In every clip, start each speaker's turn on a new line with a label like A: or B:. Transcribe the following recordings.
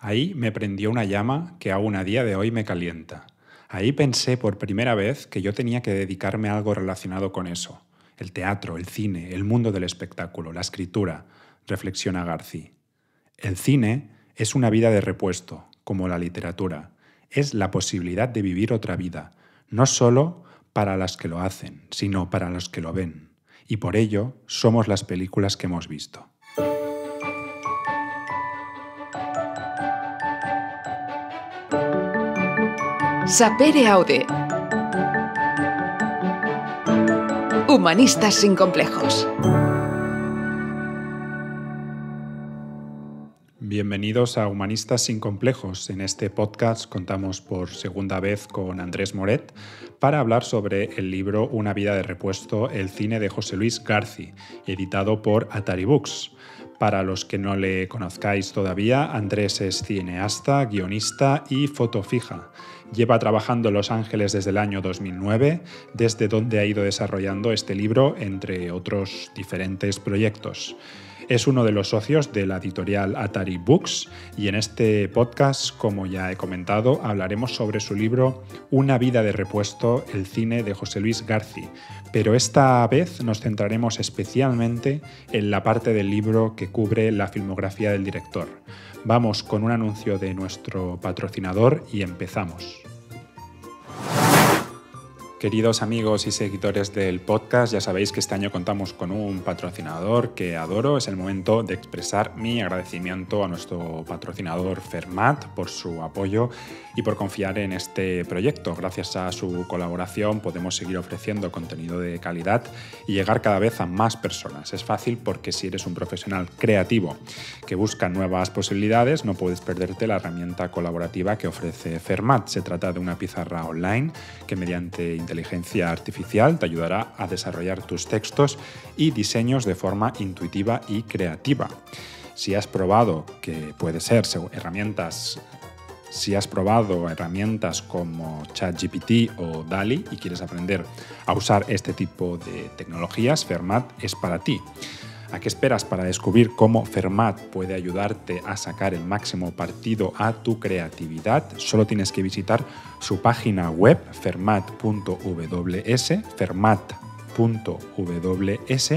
A: Ahí me prendió una llama que aún a día de hoy me calienta. Ahí pensé por primera vez que yo tenía que dedicarme a algo relacionado con eso. El teatro, el cine, el mundo del espectáculo, la escritura, reflexiona Garci. El cine es una vida de repuesto, como la literatura. Es la posibilidad de vivir otra vida, no solo para las que lo hacen, sino para los que lo ven. Y por ello somos las películas que hemos visto.
B: Sapere Aude. Humanistas sin complejos.
A: Bienvenidos a Humanistas sin complejos. En este podcast contamos por segunda vez con Andrés Moret para hablar sobre el libro Una vida de repuesto, el cine de José Luis Garci, editado por Atari Books. Para los que no le conozcáis todavía, Andrés es cineasta, guionista y fotofija. Lleva trabajando en Los Ángeles desde el año 2009, desde donde ha ido desarrollando este libro, entre otros diferentes proyectos. Es uno de los socios de la editorial Atari Books y en este podcast, como ya he comentado, hablaremos sobre su libro Una vida de repuesto, el cine de José Luis García. Pero esta vez nos centraremos especialmente en la parte del libro que cubre la filmografía del director. Vamos con un anuncio de nuestro patrocinador y empezamos. Queridos amigos y seguidores del podcast, ya sabéis que este año contamos con un patrocinador que adoro. Es el momento de expresar mi agradecimiento a nuestro patrocinador Fermat por su apoyo y por confiar en este proyecto. Gracias a su colaboración podemos seguir ofreciendo contenido de calidad y llegar cada vez a más personas. Es fácil porque si eres un profesional creativo que busca nuevas posibilidades, no puedes perderte la herramienta colaborativa que ofrece Fermat. Se trata de una pizarra online que mediante inteligencia artificial te ayudará a desarrollar tus textos y diseños de forma intuitiva y creativa. Si has probado que puede ser herramientas si has probado herramientas como ChatGPT o DALI y quieres aprender a usar este tipo de tecnologías, Fermat es para ti. ¿A qué esperas para descubrir cómo Fermat puede ayudarte a sacar el máximo partido a tu creatividad? Solo tienes que visitar su página web fermat.ws, fermat.ws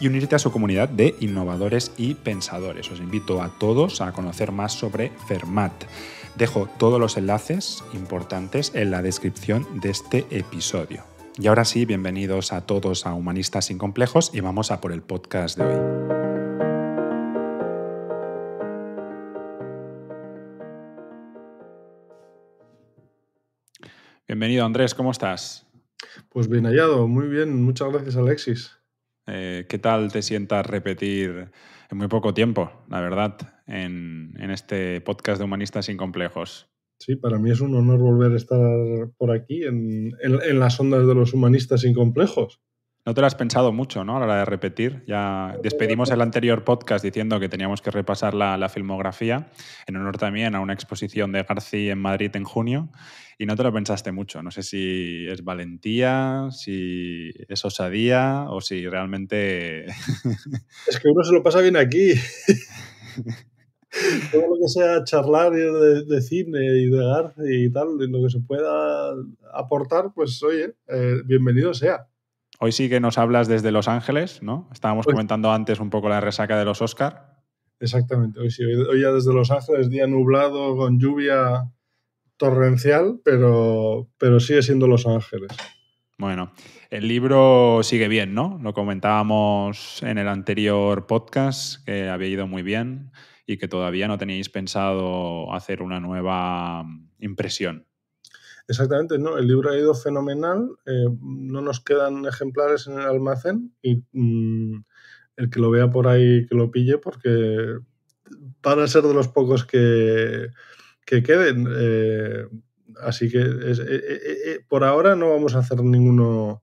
A: y unirte a su comunidad de innovadores y pensadores. Os invito a todos a conocer más sobre Fermat. Dejo todos los enlaces importantes en la descripción de este episodio. Y ahora sí, bienvenidos a todos a Humanistas sin Complejos y vamos a por el podcast de hoy. Bienvenido Andrés, ¿cómo estás?
B: Pues bien hallado, muy bien, muchas gracias Alexis.
A: Eh, ¿Qué tal te sientas repetir en muy poco tiempo, la verdad, en, en este podcast de Humanistas sin Complejos?
B: Sí, para mí es un honor volver a estar por aquí en, las ondas de los humanistas incomplejos.
A: No te lo has pensado mucho, ¿no? A la hora de repetir. Ya despedimos el anterior podcast diciendo que teníamos que repasar la, la, filmografía, en honor también a una exposición de García en Madrid en junio, y no te lo pensaste mucho. No sé si es valentía, si es osadía o si realmente... Es que uno se lo pasa bien aquí. todo
B: lo que sea charlar de, cine y de arte y tal, de lo que se pueda
A: aportar, pues oye,
B: eh, bienvenido sea.
A: Hoy sí que nos hablas desde Los Ángeles, ¿no? Estábamos comentando antes un poco la resaca de los Oscar.
B: Exactamente, hoy sí, hoy, ya desde Los Ángeles, día nublado, con lluvia torrencial, pero, pero sigue siendo Los Ángeles.
A: Bueno, el libro sigue bien, ¿no? Lo comentábamos en el anterior podcast, que había ido muy bien que todavía no teníais pensado hacer una nueva mm, impresión.
B: Exactamente, no. El libro ha ido fenomenal. Eh, no nos quedan ejemplares en el almacén y mm, el que lo vea por ahí que lo pille porque van a ser de los pocos que, queden. Eh, así que eh, por ahora no vamos a hacer ninguno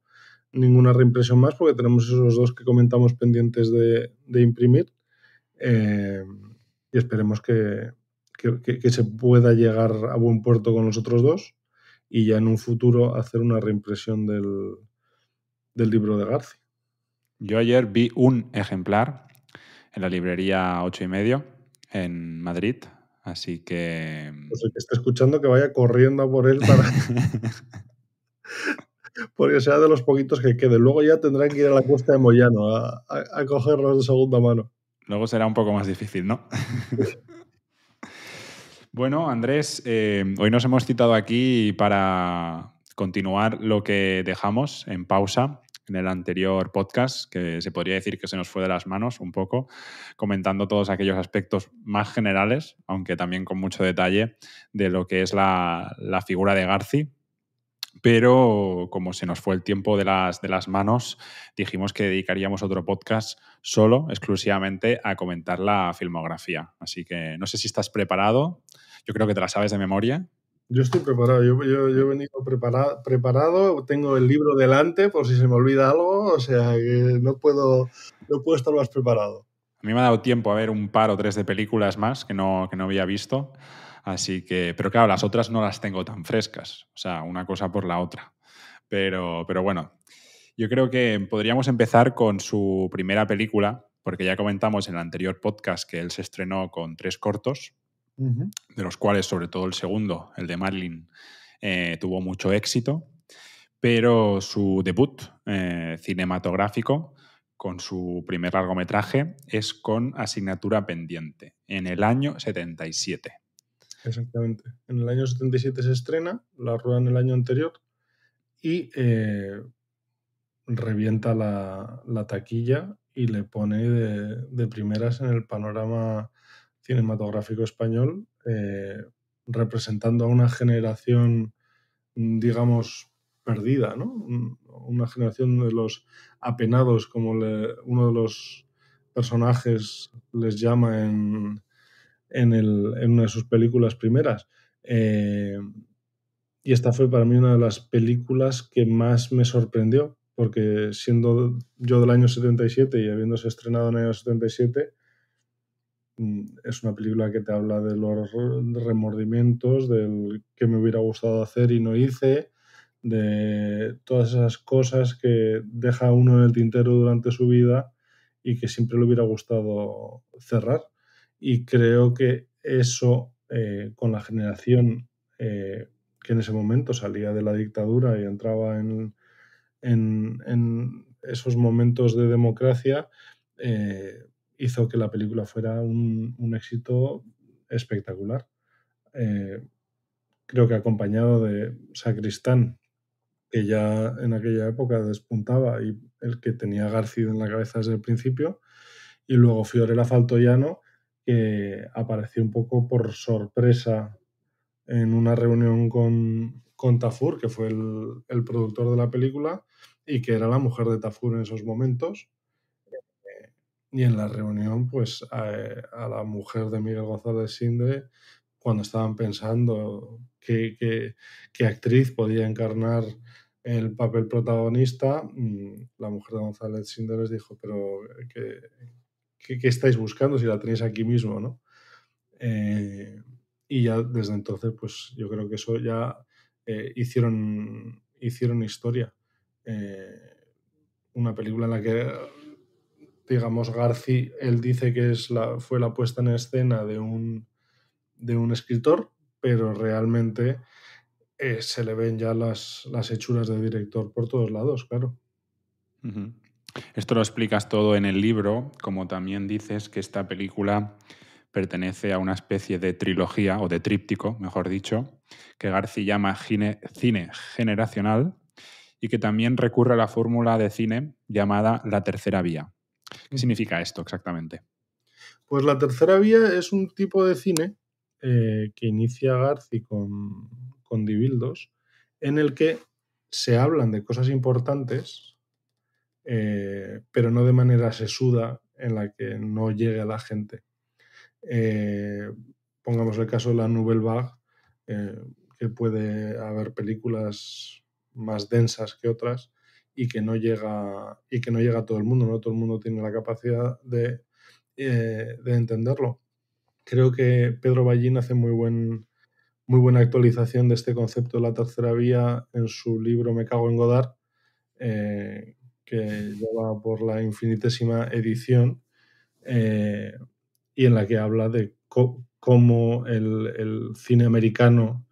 B: ninguna reimpresión más porque tenemos esos dos que comentamos pendientes de, imprimir. Eh, y esperemos que, se pueda llegar a buen puerto con los otros dos y ya en un futuro hacer una reimpresión del, del libro de García.
A: Yo ayer vi un ejemplar en la librería 8 y medio en Madrid, así que...
B: Mm, pues el que está escuchando que vaya corriendo por él para... Porque sea de los poquitos que quede. Luego ya tendrán que ir a la costa de Moyano a, a, a cogerlos de segunda mano.
A: Luego será un poco más difícil, ¿no? bueno, Andrés, eh, hoy nos hemos citado aquí para continuar lo que dejamos en pausa en el anterior podcast, que se podría decir que se nos fue de las manos un poco, comentando todos aquellos aspectos más generales, aunque también con mucho detalle, de lo que es la, la figura de Garci pero como se nos fue el tiempo de las, de las manos, dijimos que dedicaríamos otro podcast solo, exclusivamente, a comentar la filmografía. Así que no sé si estás preparado. Yo creo que te la sabes de memoria.
B: Yo estoy preparado, yo, he venido preparado, tengo el libro delante por si se me olvida algo, o sea que no puedo, no puedo estar más preparado.
A: A mí me ha dado tiempo a ver un par o tres de películas más que no, que no había visto. Así que, pero claro, las otras no las tengo tan frescas, o sea, una cosa por la otra. Pero, pero bueno, yo creo que podríamos empezar con su primera película, porque ya comentamos en el anterior podcast que él se estrenó con tres cortos,
B: de
A: los cuales sobre todo el segundo, el de Marlin, eh, tuvo mucho éxito, pero su debut eh, cinematográfico con su primer largometraje es con Asignatura Pendiente, en el año 77.
B: Exactamente. En el año 77 se estrena, la rueda en el año anterior y eh, revienta la, taquilla y le pone de, primeras en el panorama cinematográfico español, eh, representando a una generación, digamos, perdida, ¿no? Una generación de los apenados, como uno de los personajes les llama en, en, una de sus películas primeras. Eh, y esta fue para mí una de las películas que más me sorprendió, porque siendo yo del año 77 y habiéndose estrenado en el año 77, mm, es una película que te habla de los remordimientos, del que me hubiera gustado hacer y no hice, de todas esas cosas que deja uno en el tintero durante su vida y que siempre le hubiera gustado cerrar y creo que eso eh, con la generación eh, que en ese momento salía de la dictadura y entraba en, esos momentos de democracia, eh, hizo que la película fuera un, un éxito espectacular. creo que acompañado de Sacristán, que ya en aquella época despuntaba y el que tenía García en la cabeza desde el principio, y luego Fiorella Faltoyano, que apareció un poco por sorpresa en una reunión con, con Tafur, que fue el, productor de la película, y que era la mujer de Tafur en esos momentos. Eh, y en la reunión, pues a, la mujer de Miguel González Sindre, cuando estaban pensando qué, qué, qué actriz podía encarnar el papel protagonista, mm, la mujer de González Sindre les dijo, pero eh, que qué, estáis buscando, si la tenéis aquí mismo, ¿no? Eh, y ya desde entonces, pues yo creo que eso ya eh, hicieron, hicieron historia. Eh, una película en la que, digamos, Garci, él dice que es la, fue la puesta en escena de un, de un escritor, pero realmente se le ven ya las, las hechuras de director por todos lados, claro.
A: Esto lo explicas todo en el libro, como también dices que esta película pertenece a una especie de trilogía o de tríptico, mejor dicho, que Garci llama cine generacional y que también recurre a la fórmula de cine llamada la tercera vía. ¿Qué mm. significa esto exactamente?
B: Pues la tercera vía es un tipo de cine eh, que inicia Garci con, con Dibildos, en el que se hablan de cosas importantes eh, pero no de manera sesuda en la que no llegue a la gente. Eh, pongamos el caso de la Nouvelle Vague, eh, que puede haber películas más densas que otras y que no llega, y que no llega a todo el mundo, no todo el mundo tiene la capacidad de, entenderlo. Creo que Pedro Ballín hace muy buen muy buena actualización de este concepto de la tercera vía en su libro Me cago en Godard, eh, que lleva por la infinitésima edición eh, y en la que habla de cómo el, cine americano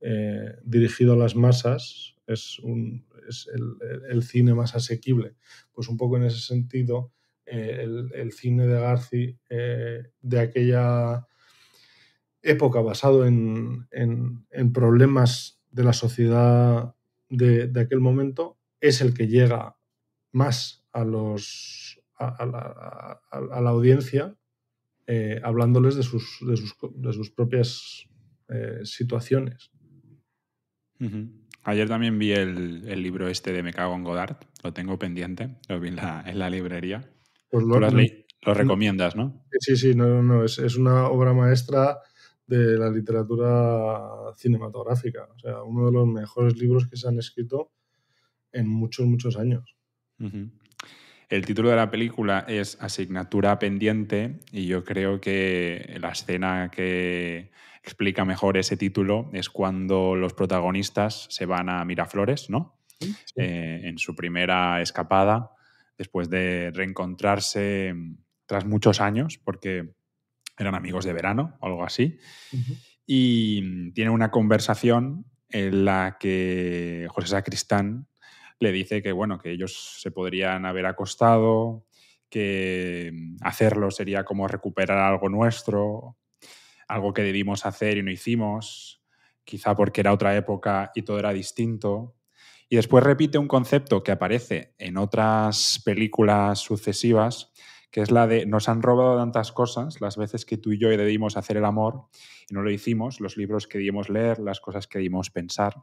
B: eh, dirigido a las masas es, el, cine más asequible. Pues un poco en ese sentido, eh, el, cine de Garci de aquella época basado en, problemas de la sociedad de, de, aquel momento es el que llega más a, los, a, la, audiencia eh, hablándoles de sus, de sus, de sus propias eh, situaciones.
A: Ayer también vi el, libro este de Me cago en Godard, lo tengo pendiente, lo vi en la, en la librería.
B: Pues lo, lo,
A: recomiendas, ¿no?
B: Sí, sí, no, no, es, es una obra maestra de la literatura cinematográfica, o sea, uno de los mejores libros que se han escrito en muchos, muchos años.
A: El título de la película es Asignatura pendiente y yo creo que la escena que explica mejor ese título es cuando los protagonistas se van a Miraflores, ¿no? Eh, en su primera escapada, después de reencontrarse tras muchos años, porque eran amigos de verano o algo así, y tiene una conversación en la que José Sacristán le dice que, bueno, que ellos se podrían haber acostado, que mm, hacerlo sería como recuperar algo nuestro, algo que debimos hacer y no hicimos, quizá porque era otra época y todo era distinto. Y después repite un concepto que aparece en otras películas sucesivas, que es la de nos han robado tantas cosas, las veces que tú y yo debimos hacer el amor y no lo hicimos, los libros que dimos leer, las cosas que dimos pensar.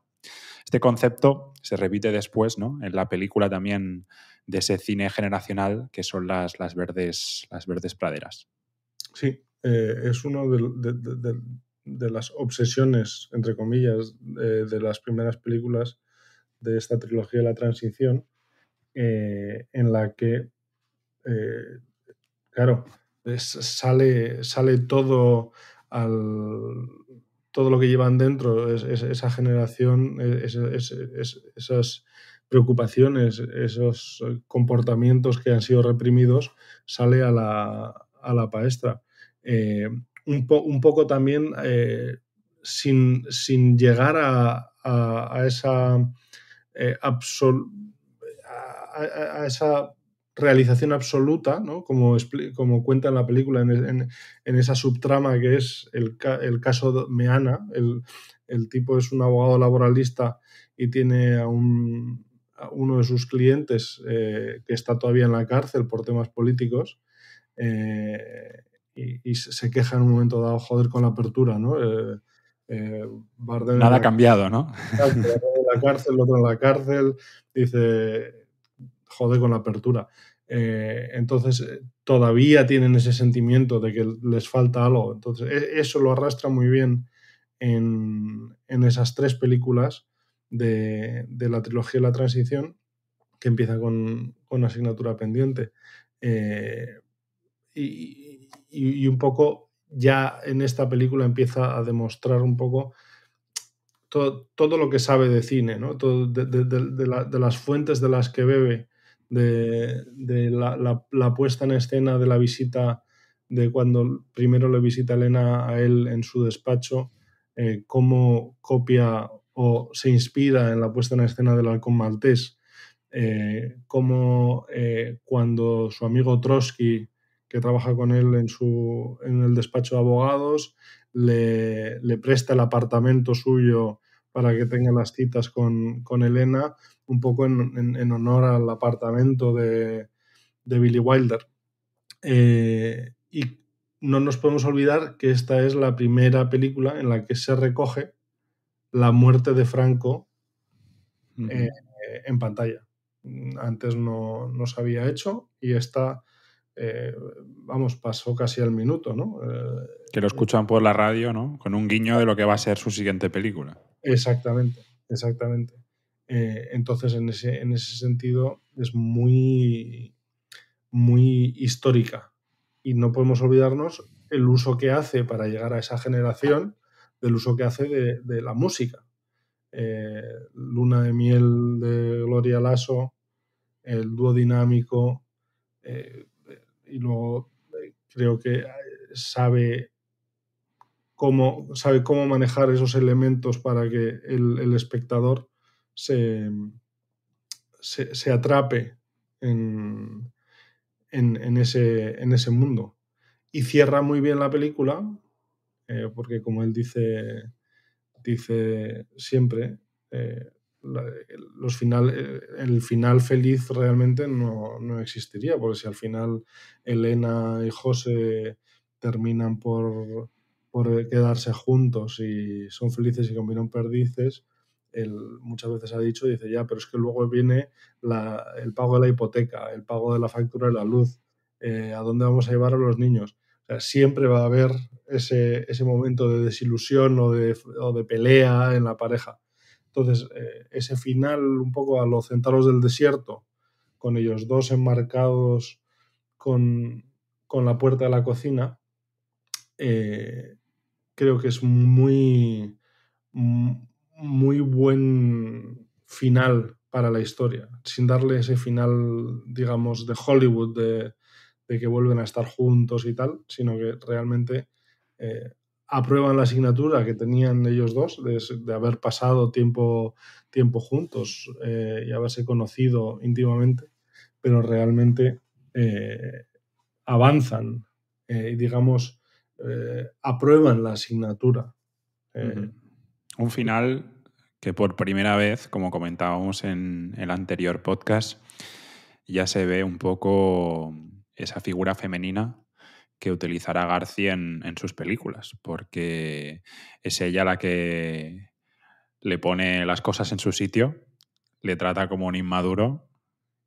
A: Este concepto se repite después, ¿no? En la película también de ese cine generacional que son las, las, verdes, las verdes praderas.
B: Sí, eh, es una de, las obsesiones, entre comillas, de las primeras películas de esta trilogía de la transición, eh, en la que eh, Claro, sale, sale todo todo lo que llevan dentro, esa generación, esas preocupaciones, esos comportamientos que han sido reprimidos, sale a la, a palestra. Eh, un, poco también eh, sin, llegar a, esa a, esa eh, realización absoluta, ¿no? como, como cuenta en la película, en, esa subtrama que es el, el caso Meana. El, tipo es un abogado laboralista y tiene a, un, uno de sus clientes eh, que está todavía en la cárcel por temas políticos. Eh, y, se queja en un momento dado, joder, con la apertura, ¿no? Eh, Nada ha cambiado, ¿no? La cárcel, el otro en la cárcel, dice, jode con la apertura. Eh, entonces, eh, todavía tienen ese sentimiento de que les falta algo. Entonces, e-, eso lo arrastra muy bien en, esas tres películas de, la trilogía de la transición, que empieza con, con asignatura pendiente. Eh, y, un poco ya en esta película empieza a demostrar un poco todo, lo que sabe de cine, de, de las fuentes de las que bebe de, la, la, puesta en escena de la visita, de cuando primero le visita Elena a él en su despacho, eh, cómo copia o se inspira en la puesta en escena del halcón maltés, eh, cómo eh, cuando su amigo Trotsky, que trabaja con él en, su, en el despacho de abogados, le, presta el apartamento suyo para que tenga las citas con, con Elena, un poco en, honor al apartamento de, Billy Wilder. Eh, y no nos podemos olvidar que esta es la primera película en la que se recoge la muerte de Franco eh, en pantalla. Antes no, se había hecho y esta, eh, vamos, pasó casi al minuto, ¿no?
A: que lo escuchan por la radio, ¿no? Con un guiño de lo que va a ser su siguiente película.
B: Exactamente, exactamente. Eh, entonces, en ese, en ese sentido, es muy, muy histórica. Y no podemos olvidarnos el uso que hace para llegar a esa generación, del uso que hace de, la música. Eh, Luna de Miel de Gloria Lasso, el dúo dinámico, eh, y luego creo que sabe cómo, sabe cómo manejar esos elementos para que el espectador se, atrape en, ese, mundo. Y cierra muy bien la película, eh, porque como él dice, dice siempre, eh, final, eh, el final feliz realmente no, existiría, porque si al final Elena y José terminan por, por quedarse juntos y son felices y combinan perdices, muchas veces ha dicho, dice, ya, pero es que luego viene el pago de la hipoteca, el pago de la factura de la luz, eh, a dónde vamos a llevar a los niños. siempre va a haber ese, momento de desilusión o de, pelea en la pareja. Entonces, eh, ese final un poco a los centauros del desierto, con ellos dos enmarcados con, la puerta de la cocina, eh, creo que es muy, muy buen final para la historia, sin darle ese final, digamos, de Hollywood, de, que vuelven a estar juntos y tal, sino que realmente eh, aprueban la asignatura que tenían ellos dos de, haber pasado tiempo, tiempo juntos eh, y haberse conocido íntimamente, pero realmente eh, avanzan y, digamos, aprueban la asignatura
A: un final que por primera vez, como comentábamos en el anterior podcast, ya se ve un poco esa figura femenina que utilizará García en, sus películas, porque es ella la que le pone las cosas en su sitio, le trata como un inmaduro,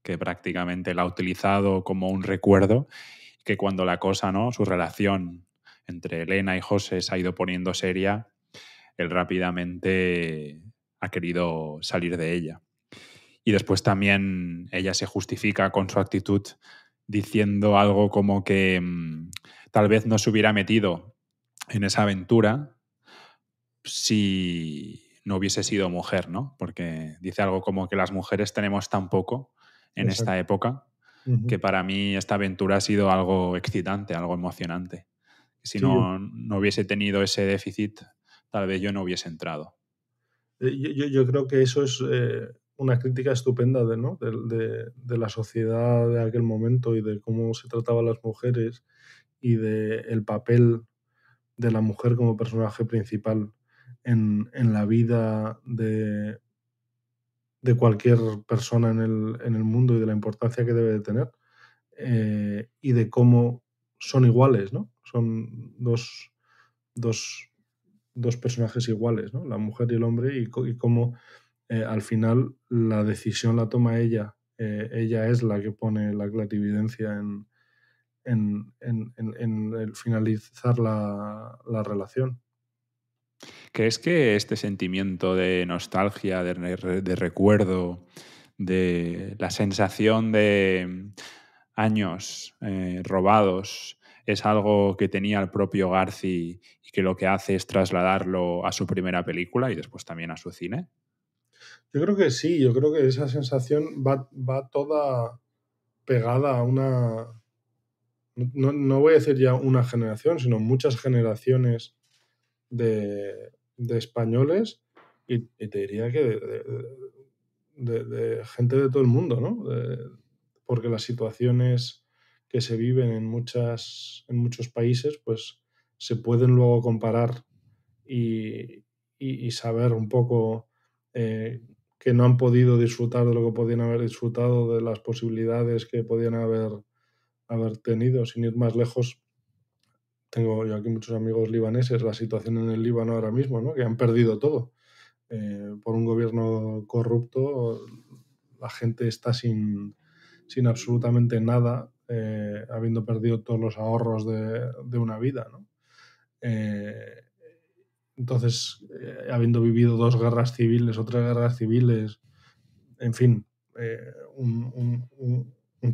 A: que prácticamente la ha utilizado como un recuerdo, que cuando la cosa, ¿no? su relación entre Elena y José se ha ido poniendo seria, él rápidamente ha querido salir de ella. Y después también ella se justifica con su actitud diciendo algo como que mm, tal vez no se hubiera metido en esa aventura si no hubiese sido mujer, ¿no? Porque dice algo como que las mujeres tenemos tan poco en esta época que para mí esta aventura ha sido algo excitante, algo emocionante. Si no, no hubiese tenido ese déficit, tal vez yo no hubiese entrado.
B: Eh, yo, yo, creo que eso es eh, una crítica estupenda de, ¿no? de, la sociedad de aquel momento y de cómo se trataban las mujeres y del el papel de la mujer como personaje principal en, en la vida de, de cualquier persona en el, en el, mundo y de la importancia que debe de tener eh, y de cómo son iguales, ¿no? Son dos, dos dos personajes iguales, ¿no? la mujer y el hombre, y, cómo eh, al final la decisión la toma ella. Eh, ella es la que pone la clarividencia en, en, en, en, el finalizar la, la relación.
A: ¿Crees que este sentimiento de nostalgia, de, recuerdo, de la sensación de años eh, robados, es algo que tenía el propio Garci y que lo que hace es trasladarlo a su primera película y después también a su cine?
B: Yo creo que sí, yo creo que esa sensación va, toda pegada a una... No, voy a decir ya una generación, sino muchas generaciones de, españoles y, te diría que de, de, gente de todo el mundo, ¿no? porque las situaciones que se viven en, muchas, en muchos países, pues se pueden luego comparar y, saber un poco eh, que no han podido disfrutar de lo que podían haber disfrutado, de las posibilidades que podían haber, haber tenido. Sin ir más lejos, tengo yo aquí muchos amigos libaneses, la situación en el Líbano ahora mismo, ¿no? que han perdido todo. Eh, por un gobierno corrupto, la gente está sin, sin absolutamente nada eh, habiendo perdido todos los ahorros de, una vida, eh, entonces, eh, habiendo vivido dos guerras civiles, otras guerras civiles, en fin, un,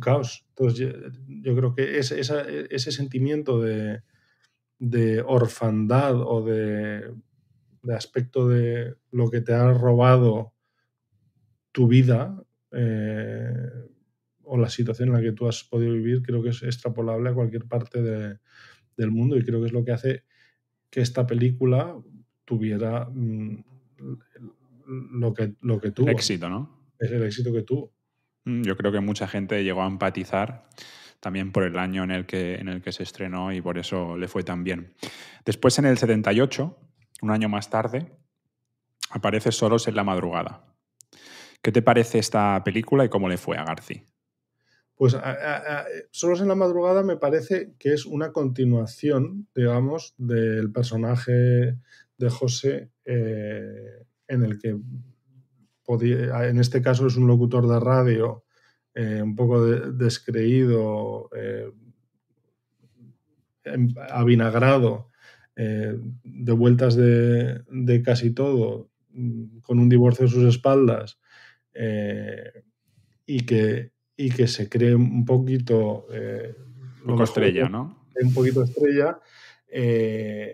B: caos. Entonces, yo, creo que ese, sentimiento de, orfandad o de, aspecto de lo que te ha robado tu vida, eh, o la situación en la que tú has podido vivir creo que es extrapolable a cualquier parte del mundo y creo que es lo que hace que esta película tuviera mm, lo, que, lo que tuvo. éxito, ¿no? Es el éxito que tuvo.
A: Mm, yo creo que mucha gente llegó a empatizar también por el año en el que, en el que se estrenó y por eso le fue tan bien. Después, en el 78, un año más tarde, aparece Solos en la madrugada. ¿Qué te parece esta película y cómo le fue a García?
B: Pues solo Solos en la madrugada me parece que es una continuación, digamos, del personaje de José, eh, en el que en este caso es un locutor de radio eh, un poco descreído, abinagrado eh, em, avinagrado, de vueltas de, casi todo, mm, con un divorcio en sus espaldas, y que y que se cree un poquito... Eh,
A: estrella, ¿no?
B: Un poquito estrella. Eh,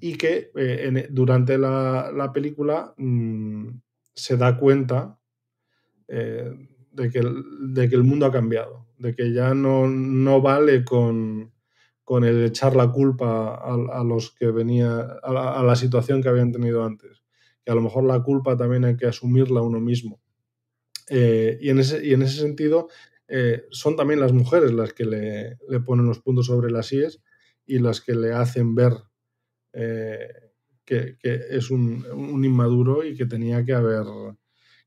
B: y que eh, durante la, película mm, se da cuenta de, que el, de, que el, mundo ha cambiado, de que ya no, no vale con, el echar la culpa a, los que venía, a la, a la, situación que habían tenido antes, que a lo mejor la culpa también hay que asumirla uno mismo. Eh, y, en ese, y en ese sentido eh, son también las mujeres las que le, ponen los puntos sobre las IES y las que le hacen ver eh, que, es un, inmaduro y que tenía que haber,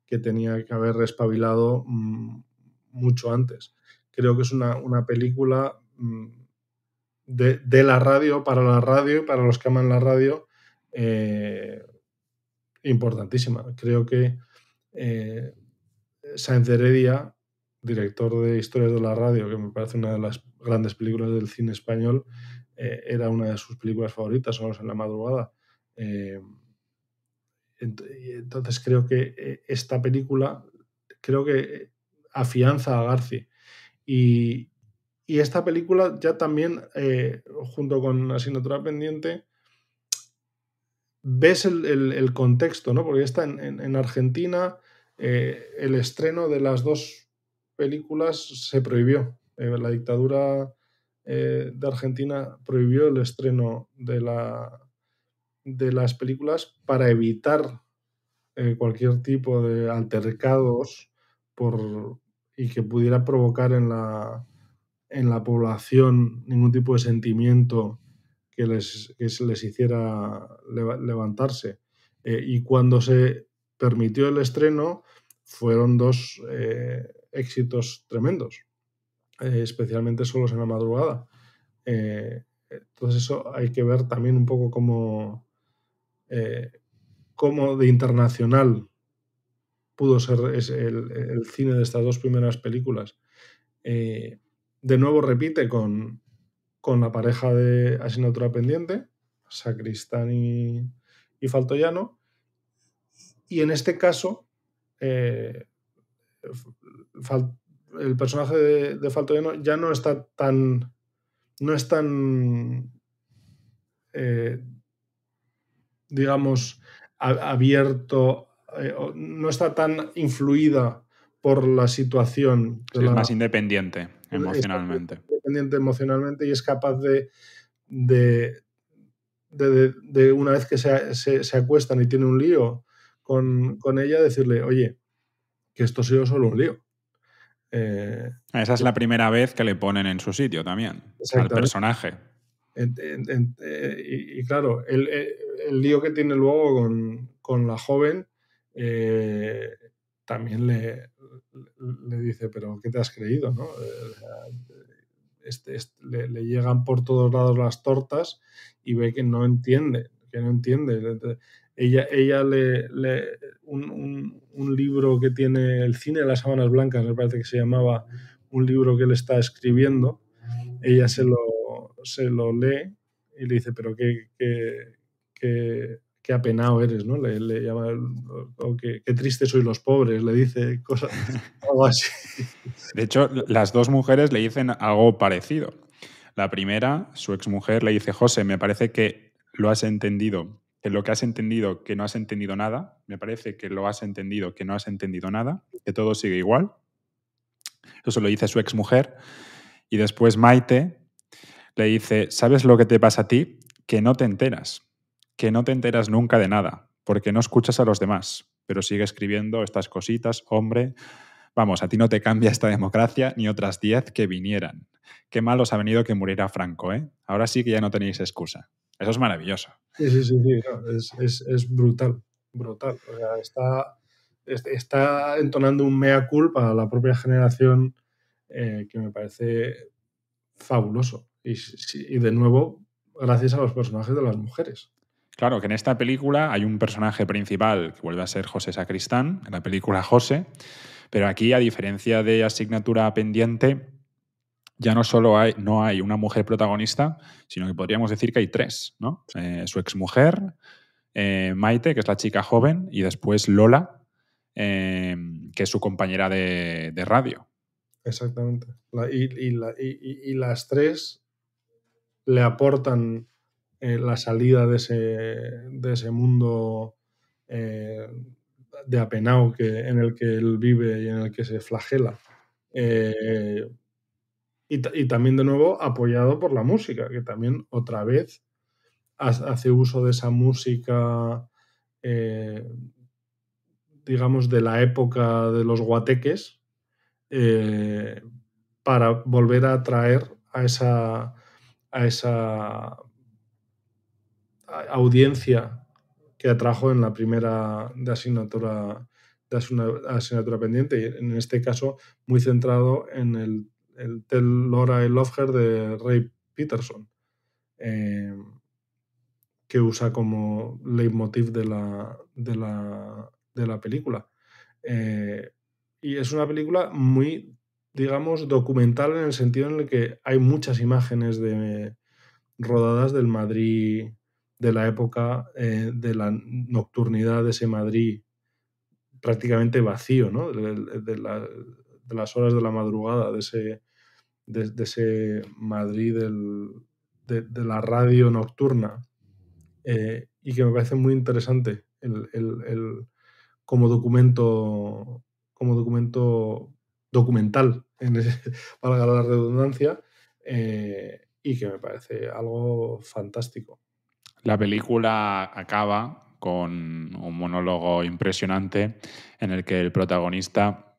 B: que tenía que haber espabilado mm, mucho antes. Creo que es una, película mm, de, la radio, para la radio y para los que aman la radio, importantísima. Creo que Sainz Heredia, director de Historias de la Radio, que me parece una de las grandes películas del cine español, eh, era una de sus películas favoritas, somos en la madrugada. Eh, entonces creo que eh, esta película, creo que afianza a Garci. Y, esta película ya también, junto con Asignatura Pendiente, ves el, contexto, ¿no? Porque está en, en Argentina, eh, el estreno de las dos películas se prohibió. Eh, la dictadura eh, de Argentina prohibió el estreno de, la, de las películas para evitar cualquier tipo de altercados por, y que pudiera provocar en la, en la población ningún tipo de sentimiento que, les, que se les hiciera levantarse. y cuando se permitió el estreno fueron dos eh, éxitos tremendos, eh, especialmente solos en la madrugada. Eh, entonces eso hay que ver también un poco cómo, cómo de internacional pudo ser el, cine de estas dos primeras películas. de nuevo repite con, la pareja de Asignatura Pendiente, Sacristán y, y Faltoyano, y en este caso eh, el personaje de, de ya no está tan no es tan eh, digamos abierto eh, no está tan influida por la situación es más
A: independiente emocionalmente independiente
B: emocionalmente y es capaz de, de de, una vez que se, acuestan y tiene un lío, con, con ella, decirle, oye, que esto ha sido solo un lío. Eh,
A: Esa es la eh, primera vez que le ponen en su sitio también, al personaje.
B: Eh, y, claro, el, lío que tiene luego con, con la joven también le, le, dice, pero ¿qué te has creído? ¿no? Este, este le, llegan por todos lados las tortas y ve que no entiende, que no entiende. Ella, ella le, un, libro que tiene el cine de las sábanas blancas, me parece que se llamaba, un libro que él está escribiendo, ella se lo, se lo lee y le dice, pero qué, qué, apenado eres, ¿no? Le, llama, o oh, qué, qué triste sois los pobres, le dice cosas,
A: algo así. De hecho, las dos mujeres le dicen algo parecido. La primera, su exmujer, le dice, José, me parece que lo has entendido que eh, lo que has entendido, que no has entendido nada, me parece que lo has entendido, que no has entendido nada, que todo sigue igual. Eso lo dice su ex mujer. Y después Maite le dice, ¿sabes lo que te pasa a ti? Que no te enteras, que no te enteras nunca de nada, porque no escuchas a los demás, pero sigue escribiendo estas cositas, hombre. Vamos, a ti no te cambia esta democracia ni otras diez que vinieran. Qué mal os ha venido que muriera Franco, ¿eh? Ahora sí que ya no tenéis excusa. Eso es maravilloso.
B: Sí, sí, sí, es, brutal, brutal. O sea, está, está entonando un mea culpa a la propia generación eh, que me parece fabuloso. Y, y de nuevo, gracias a los personajes de las mujeres.
A: Claro, que en esta película hay un personaje principal que vuelve a ser José Sacristán, en la película José, pero aquí, a diferencia de Asignatura Pendiente, ya no solo hay, no hay una mujer protagonista, sino que podríamos decir que hay tres, ¿no? Eh, su exmujer, eh, Maite, que es la chica joven, y después Lola, eh, que es su compañera de, radio.
B: Exactamente. y, las tres le aportan la salida de ese, mundo de apenao que, en el que él vive y en el que se flagela. Y, también, de nuevo, apoyado por la música, que también otra vez hace uso de esa música, eh, digamos, de la época de los guateques, eh, para volver a atraer a esa, a esa audiencia que atrajo en la primera de asignatura de asignatura pendiente y en este caso muy centrado en el el Tell Laura I Love Her de Ray Peterson, em, que usa como leitmotiv de la, de la, película. Eh, y es una película muy, digamos, documental en el sentido en el que hay muchas imágenes de, rodadas del Madrid de la época eh, de la nocturnidad de ese Madrid prácticamente vacío, ¿no? de, las horas de la madrugada de ese de, ese Madrid de, la radio nocturna eh, y que me parece muy interesante como documento como documento documental, en valga la redundancia, eh, y que me parece algo fantástico.
A: La película acaba con un monólogo impresionante en el que el protagonista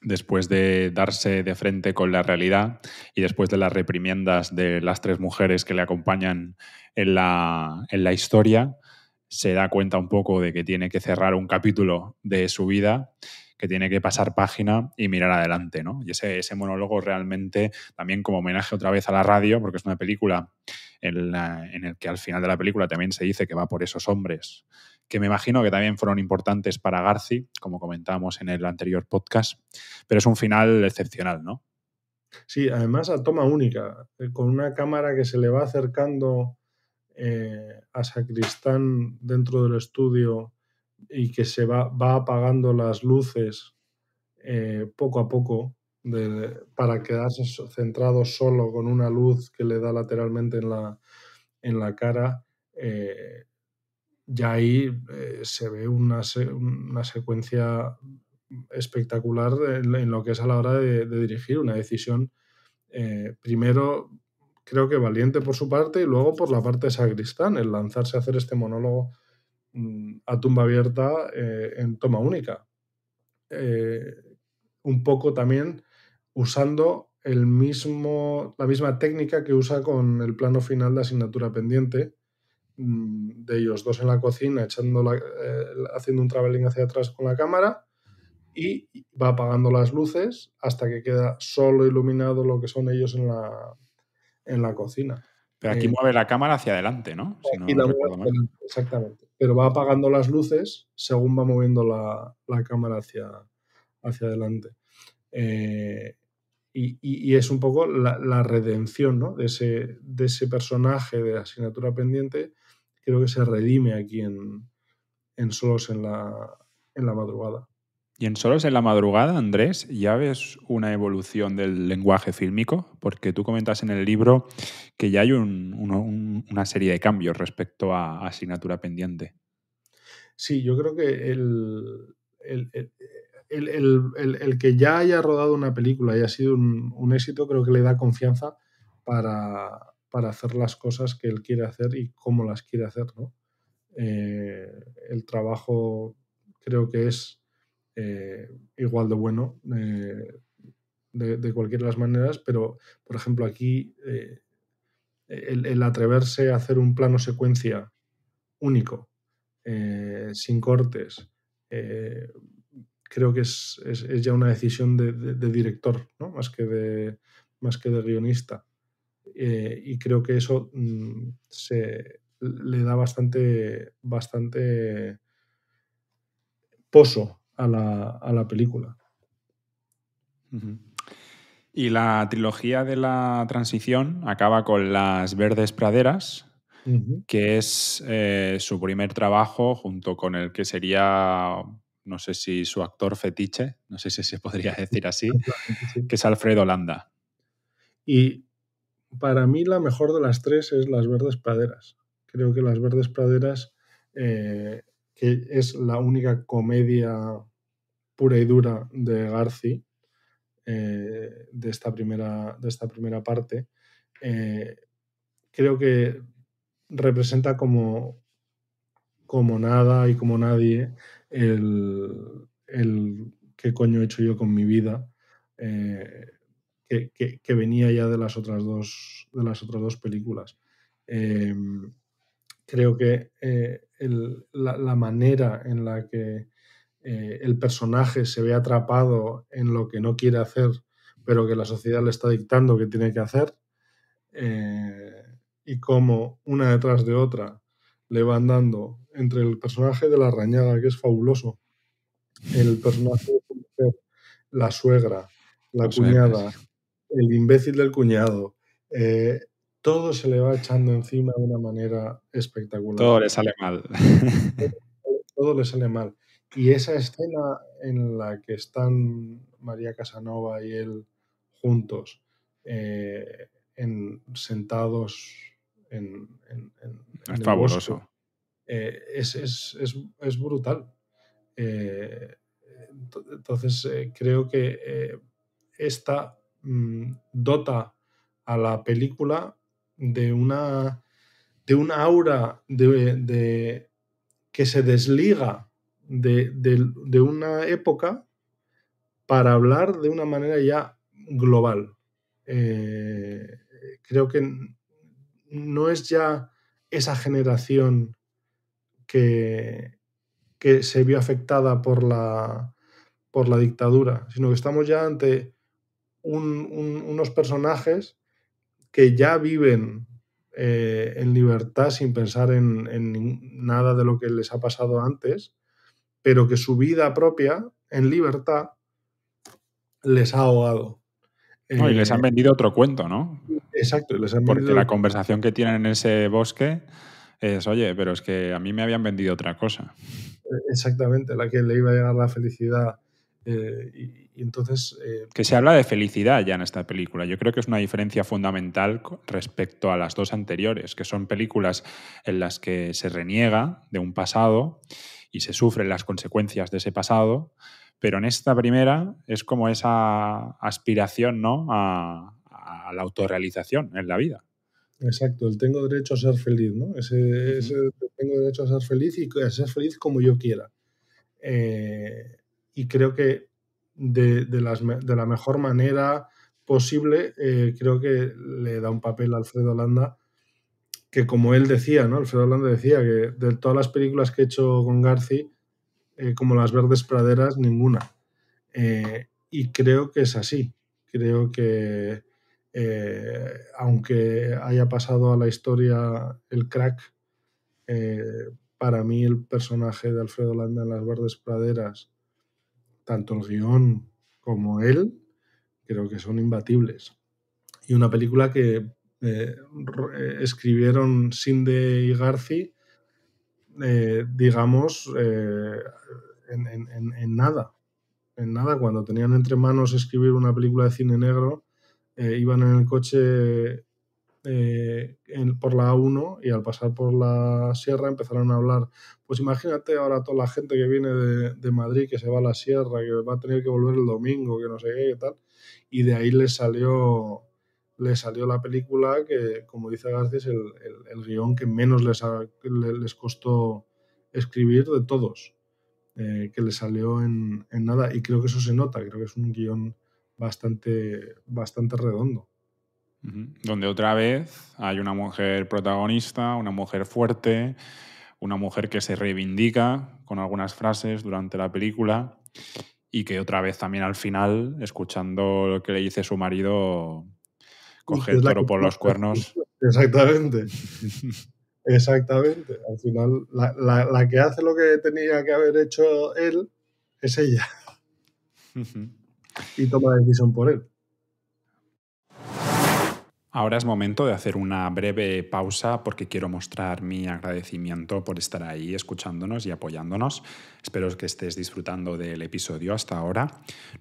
A: después de darse de frente con la realidad y después de las reprimiendas de las tres mujeres que le acompañan en la, historia, se da cuenta un poco de que tiene que cerrar un capítulo de su vida que tiene que pasar página y mirar adelante, ¿no? Y ese, monólogo realmente también como homenaje otra vez a la radio, porque es una película en la, en el que al final de la película también se dice que va por esos hombres que me imagino que también fueron importantes para Garci, como comentábamos en el anterior podcast, pero es un final excepcional, ¿no?
B: Sí, además a toma única, eh, con una cámara que se le va acercando eh, a Sacristán dentro del estudio y que se va, apagando las luces eh, poco a poco para quedarse centrado solo con una luz que le da lateralmente en la, en la cara, ya ahí eh, se ve una, secuencia espectacular en, lo que es a la hora de, dirigir una decisión, eh, primero creo que valiente por su parte y luego por la parte de Sacristán, el lanzarse a hacer este monólogo mm, a tumba abierta eh, en toma única. un poco también usando el mismo, la misma técnica que usa con el plano final de asignatura pendiente, Mm, de ellos dos en la cocina echando la, eh, haciendo un traveling hacia atrás con la cámara y va apagando las luces hasta que queda solo iluminado lo que son ellos en la, cocina.
A: Pero aquí eh, mueve la cámara hacia adelante, ¿no?
B: exactamente. Pero va apagando las luces según va moviendo la, cámara hacia, hacia adelante. Eh, y, es un poco la, redención de, ese, de ese personaje de asignatura pendiente creo que se redime aquí en, Solos en la, madrugada.
A: Y en Solos en la madrugada, Andrés, ya ves una evolución del lenguaje fílmico, porque tú comentas en el libro que ya hay una serie de cambios respecto a, asignatura pendiente.
B: Sí, yo creo que el, el, el, que ya haya rodado una película y ha sido un, éxito, creo que le da confianza para, para hacer las cosas que él quiere hacer y cómo las quiere hacer, ¿no? Eh, el trabajo creo que es eh, igual de bueno eh, de, cualquiera de las maneras, pero por ejemplo aquí el, atreverse a hacer un plano secuencia único, sin cortes, creo que es, ya una decisión de, director, más, que de, más que de guionista. Eh, y creo que eso mm, le da bastante, bastante pozo a la, película.
A: Y la trilogía de la transición acaba con Las Verdes Praderas, que es eh, su primer trabajo junto con el que sería, no sé si su actor fetiche, no sé si se podría decir así, que es Alfredo Landa. Y
B: para mí la mejor de las tres es Las Verdes Praderas. Creo que Las Verdes Praderas, eh, que es la única comedia pura y dura de Garci, eh, de, esta primera, de esta primera parte, eh, creo que representa como, como nada y como nadie el, el qué coño he hecho yo con mi vida que, venía ya de las otras dos, de las otras dos películas. Em, creo que eh, la, manera en la que eh, el personaje se ve atrapado en lo que no quiere hacer, pero que la sociedad le está dictando que tiene que hacer, eh, y cómo una detrás de otra le van dando entre el personaje de la rañada, que es fabuloso, el personaje de la suegra, la cuñada, el imbécil del cuñado. Eh, todo se le va echando encima de una manera espectacular. Todo le sale mal. todo, le sale mal. Y esa escena en la que están María Casanova y él juntos, eh, en, sentados en, es fabuloso. Eh, es, brutal. entonces, creo que esta Mm, dota a la película de una, de una aura de, de, que se desliga de, una época para hablar de una manera ya global. Eh, creo que no es ya esa generación que, que se vio afectada por la, por la dictadura, sino que estamos ya ante unos personajes que ya viven eh, en libertad sin pensar en, nada de lo que les ha pasado antes, pero que su vida propia en libertad les ha ahogado.
A: y les eh, han vendido otro cuento, ¿no? Exacto, les Porque la conversación que tienen en ese bosque es, oye, pero es que a mí me habían vendido otra cosa.
B: E-, exactamente, la que le iba a llegar la felicidad eh, y, entonces. Eh,
A: que se habla de felicidad ya en esta película. Yo creo que es una diferencia fundamental respecto a las dos anteriores, que son películas en las que se reniega de un pasado y se sufren las consecuencias de ese pasado. Pero en esta primera es como esa aspiración ¿no? a, la autorrealización en la vida.
B: Exacto, el tengo derecho a ser feliz, ¿no? Ese, tengo derecho a ser feliz y a ser feliz como yo quiera. Eh, y creo que de, la mejor manera posible, eh, creo que le da un papel a Alfredo Landa, que como él decía, ¿no? Alfredo Landa decía que de todas las películas que he hecho con Garci, eh, como Las Verdes Praderas, ninguna. Eh, y creo que es así. Creo que aunque haya pasado a la historia el crack, para mí el personaje de Alfredo Landa en Las Verdes Praderas tanto el guión como él, creo que son imbatibles. Y una película que eh, eh, escribieron Sinde y Garci, eh, digamos, en, en, nada. En nada, cuando tenían entre manos escribir una película de cine negro, iban en el coche eh, por la A1 y al pasar por la sierra empezaron a hablar, pues imagínate ahora toda la gente que viene de, Madrid, que se va a la sierra, que va a tener que volver el domingo, que no sé qué, y tal. Y de ahí les salió, le salió la película que, como dice García, es el, guión que menos les, les costó escribir de todos, eh, que le salió en, en nada. Y creo que eso se nota, creo que es un guión bastante, bastante redondo.
A: Donde otra vez hay una mujer protagonista, una mujer fuerte, una mujer que se reivindica con algunas frases durante la película y que otra vez también al final, escuchando lo que le dice su marido,
B: coge el toro por los cuernos. Exactamente. Exactamente. Al final, la, que hace lo que tenía que haber hecho él es ella. y toma la decisión por él.
A: Ahora es momento de hacer una breve pausa porque quiero mostrar mi agradecimiento por estar ahí escuchándonos y apoyándonos. Espero que estés disfrutando del episodio hasta ahora.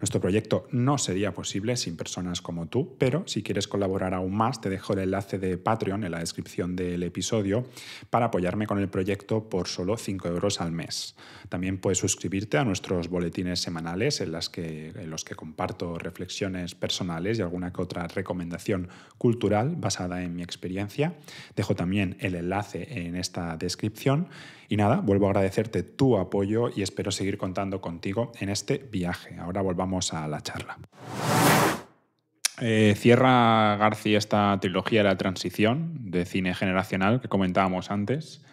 A: Nuestro proyecto no sería posible sin personas como tú, pero si quieres colaborar aún más te dejo el enlace de Patreon en la descripción del episodio para apoyarme con el proyecto por solo 5 euros al mes. También puedes suscribirte a nuestros boletines semanales en, las que, en los que comparto reflexiones personales y alguna que otra recomendación cultural cultural basada en mi experiencia. Dejo también el enlace en esta descripción. Y nada, vuelvo a agradecerte tu apoyo y espero seguir contando contigo en este viaje. Ahora volvamos a la charla. Eh, cierra García esta trilogía de la transición de cine generacional que comentábamos antes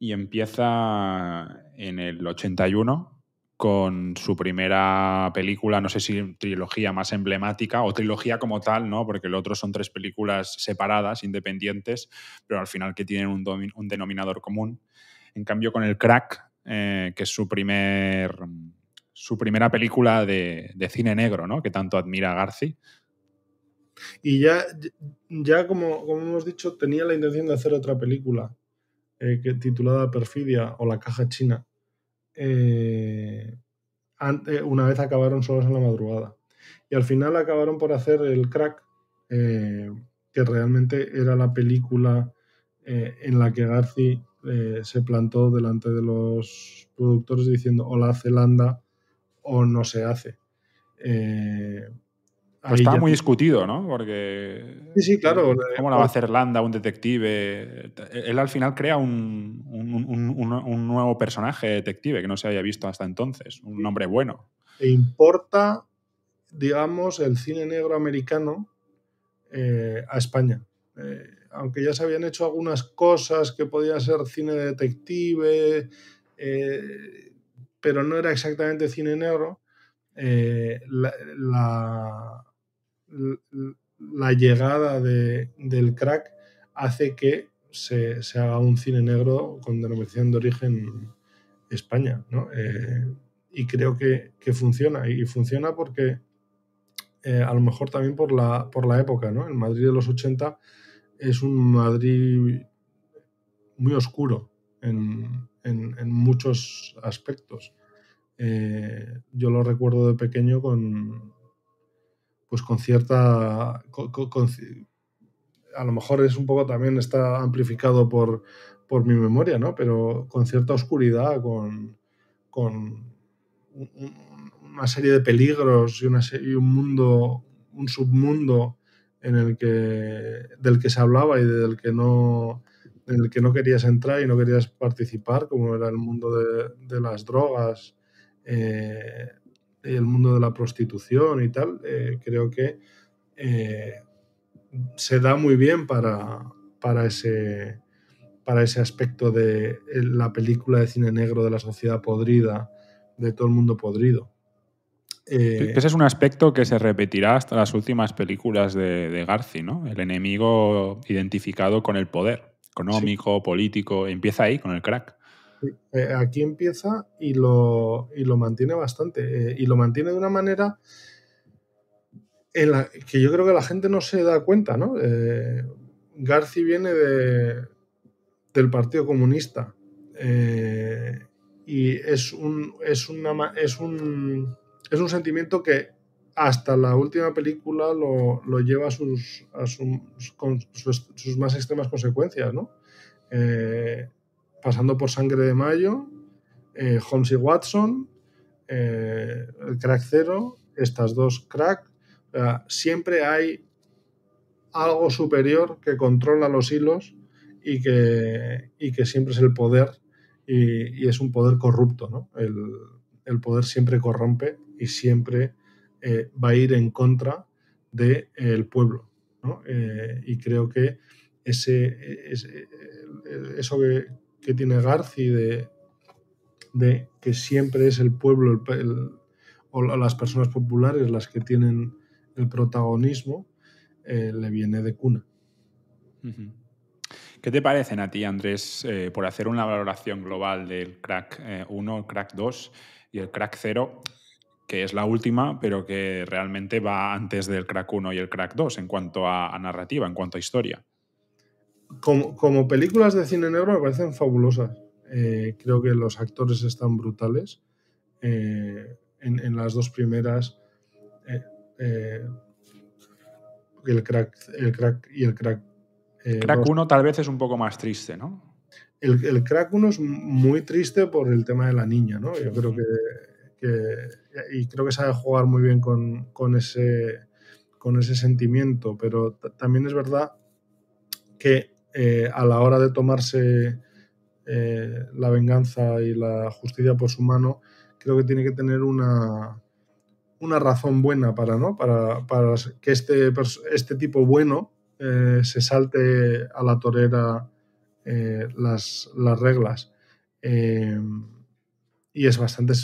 A: y empieza en el 81 con su primera película, no sé si trilogía más emblemática o trilogía como tal, ¿no? Porque el otro son tres películas separadas, independientes, pero al final que tienen un, denominador común. En cambio, con el Crack, eh, que es su primer su primera película de, cine negro, ¿no? Que tanto admira Garci. Y ya, ya
B: como, hemos dicho, tenía la intención de hacer otra película eh, titulada Perfidia o La Caja China eh, una vez acabaron solos en la madrugada. Y al final acabaron por hacer el crack, eh, que realmente era la película eh, en la que Garci se plantó delante de los productores diciendo o la hace Landa o no se hace.
A: Estaba está muy discutido, ¿no? Porque. Sí, claro. ¿Cómo la va a hacer Landa, un detective? Él al final crea un, nuevo personaje detective que no se había visto hasta entonces, un nombre bueno. E importa,
B: digamos, el cine negro americano eh, a España. Eh, aunque ya se habían hecho algunas cosas que podían ser cine detective, eh, pero no era exactamente cine negro. la la llegada del crack hace que se, haga un cine negro con denominación de origen España, ¿no? Eh, y creo que, funciona, y funciona porque eh, a lo mejor también por la, por la época, ¿no? El Madrid de los 80 es un Madrid muy oscuro en, muchos aspectos. Eh, yo lo recuerdo de pequeño con, pues con cierta... a lo mejor es un poco también está amplificado por, mi memoria, ¿no? Pero con cierta oscuridad, con, con una serie de peligros y, una un mundo, un submundo en el que, del que se hablaba y del que no en el que no querías entrar y no querías participar, como era el mundo de, las drogas, eh, el mundo de la prostitución y tal, eh, creo que eh, se da muy bien para, para, ese, para ese aspecto de eh, la película de cine negro, de la sociedad podrida, de todo el mundo podrido. Ese
A: es un aspecto que se repetirá hasta las últimas películas de, de Garci, ¿no? El enemigo identificado con el poder económico, político, empieza ahí, con el crack.
B: Eh, aquí empieza y lo, lo mantiene bastante. Eh, y lo mantiene de una manera en la que yo creo que la gente no se da cuenta, ¿no? Eh, Garci viene de, del Partido Comunista. y es un, es, una, es, un, es un sentimiento que hasta la última película lo, lleva a, sus, más extremas consecuencias, ¿no? pasando por Sangre de Mayo, eh, Holmes y Watson, eh, el Crack Cero, estas dos Crack. siempre hay algo superior que controla los hilos y que, que siempre es el poder y, es un poder corrupto. El, poder siempre corrompe y siempre eh, va a ir en contra del el pueblo. y creo que ese, eso que, que tiene Garci de, que siempre es el pueblo o las personas populares las que tienen el protagonismo, eh, le viene de cuna.
A: ¿Qué te parecen a ti, Andrés, eh, por hacer una valoración global del crack 1, eh, crack 2 y el crack 0, que es la última, pero que realmente va antes del crack 1 y el crack 2 en cuanto a narrativa, en cuanto a historia?
B: como, películas de cine negro me parecen fabulosas. Eh, creo que los actores están brutales. Eh, en, las dos primeras, eh, el, crack, el crack y el crack.
A: crack 1 tal vez es un poco más triste, ¿no? El, el, crack
B: 1 es muy triste por el tema de la niña, ¿no? Yo creo que, que y creo que sabe jugar muy bien con, con ese, con ese sentimiento, pero también es verdad que eh, a la hora de tomarse eh, la venganza y la justicia por su mano, creo que tiene que tener una, una razón buena para, ¿no? para, para que este, este tipo bueno eh, se salte a la torera las, las, reglas. y es bastante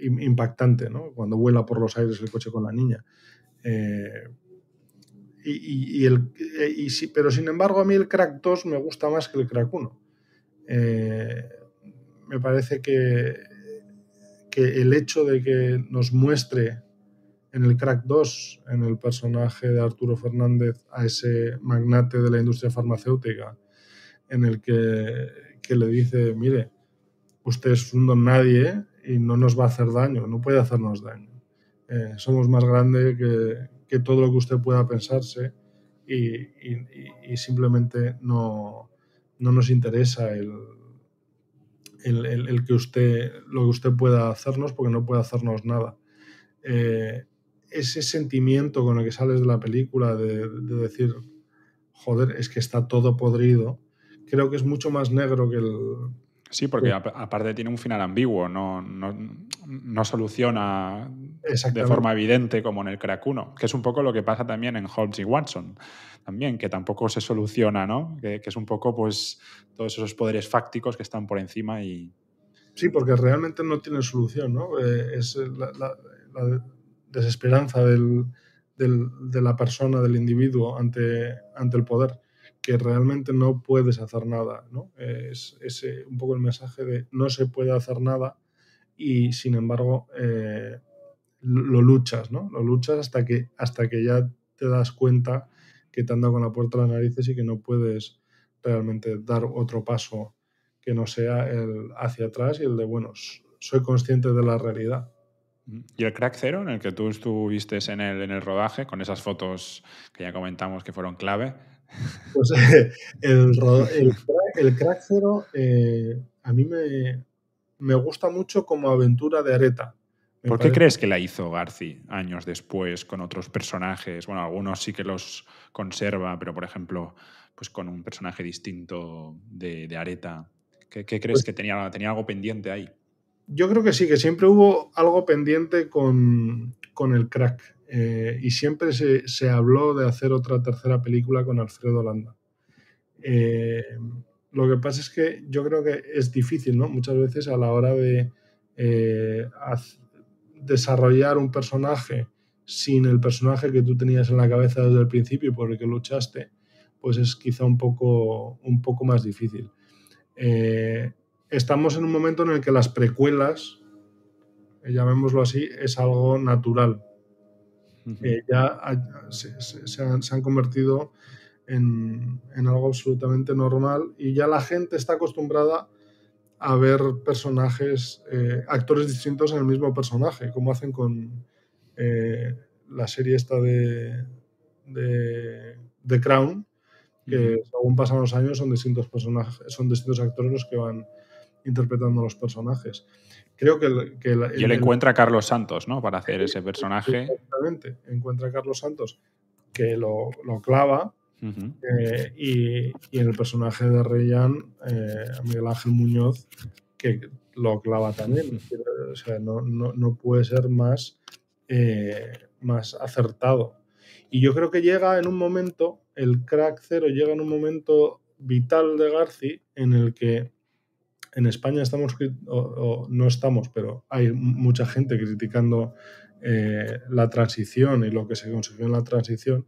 B: impactante ¿no? cuando vuela por los aires el coche con la niña. Y, el, eh, pero sin embargo, a mí el Crack 2 me gusta más que el Crack 1. Eh, me parece que, que el hecho de que nos muestre en el Crack 2, en el personaje de Arturo Fernández, a ese magnate de la industria farmacéutica, en el que, le dice, mire, usted es un don nadie y no nos va a hacer daño, no puede hacernos daño. Eh, somos más grandes que, que todo lo que usted pueda pensarse y, simplemente no, nos interesa el, el, que usted, lo que usted pueda hacernos porque no puede hacernos nada. Eh, ese sentimiento con el que sales de la película de, decir, joder, es que está todo podrido, creo que es mucho más negro que el...
A: Sí, porque aparte tiene un final ambiguo, no, no no soluciona de forma evidente como en el Krakuno, que es un poco lo que pasa también en Holmes y Watson, también, que tampoco se soluciona, ¿no? Que, es un poco, pues, todos esos poderes fácticos que están por encima y...
B: Sí, porque realmente no tiene solución, ¿no? Eh, es la, desesperanza del, de la persona, del individuo ante, ante el poder que realmente no puedes hacer nada, ¿no? Eh, es, es, eh, un poco el mensaje de no se puede hacer nada y sin embargo eh, lo luchas, ¿no? Lo luchas hasta que, hasta que ya te das cuenta que te anda con la puerta a las narices y que no puedes realmente dar otro paso que no sea el hacia atrás y el de, bueno, soy consciente de la realidad.
A: Y el crack cero, en el que tú estuviste en el, en el rodaje, con esas fotos que ya comentamos que fueron clave.
B: Pues el, crack, cero eh, a mí me, me gusta mucho como aventura de Areta.
A: ¿Por qué crees que la hizo Garci años después con otros personajes? Bueno, algunos sí que los conserva, pero por ejemplo, pues con un personaje distinto de, Areta. ¿Qué, crees pues que tenía, tenía algo pendiente ahí?
B: Yo creo que sí, que siempre hubo algo pendiente con, el crack. Eh, y siempre se, se, habló de hacer otra tercera película con Alfredo Landa. Eh, lo que pasa es que yo creo que es difícil, ¿no? Muchas veces a la hora de eh, desarrollar un personaje sin el personaje que tú tenías en la cabeza desde el principio y por el que luchaste, pues es quizá un poco, un poco más difícil. Eh, estamos en un momento en el que las precuelas, eh, llamémoslo así, es algo natural. ya se, han, convertido en, algo absolutamente normal y ya la gente está acostumbrada a ver personajes, eh, actores distintos en el mismo personaje, como hacen con eh, la serie esta de, de, Crown, que según pasan los años son distintos personajes, son distintos actores los que van interpretando los personajes.
A: Creo que, y él encuentra a Carlos Santos, ¿no? Para hacer ese personaje.
B: Exactamente, encuentra a Carlos Santos, que lo, lo clava eh, y, en el personaje de Reyán, eh, Miguel Ángel Muñoz, que lo clava también. O sea, no, puede ser más, eh, más acertado. Y yo creo que llega en un momento, el crack cero llega en un momento vital de Garci en el que en España estamos, o, no estamos, pero hay mucha gente criticando la transición y lo que se consiguió en la transición.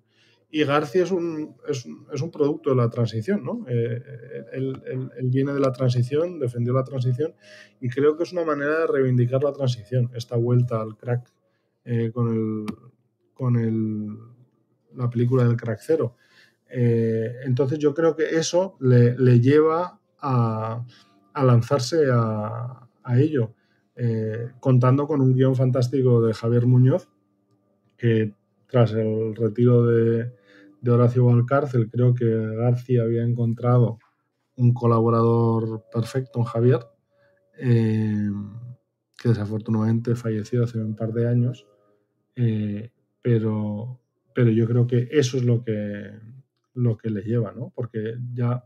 B: Y García es un, es, producto de la transición, ¿no? Eh, él, viene de la transición, defendió la transición y creo que es una manera de reivindicar la transición, esta vuelta al crack eh, con, el, con el, la película del crack cero. Eh, entonces yo creo que eso le, lleva a, lanzarse a ello, contando con un guión fantástico de Javier Muñoz, que tras el retiro de, de Horacio Valcárcel, creo que García había encontrado un colaborador perfecto un Javier, eh, que desafortunadamente falleció hace un par de años, eh, pero, pero yo creo que eso es lo que, lo que le lleva, ¿no? Porque ya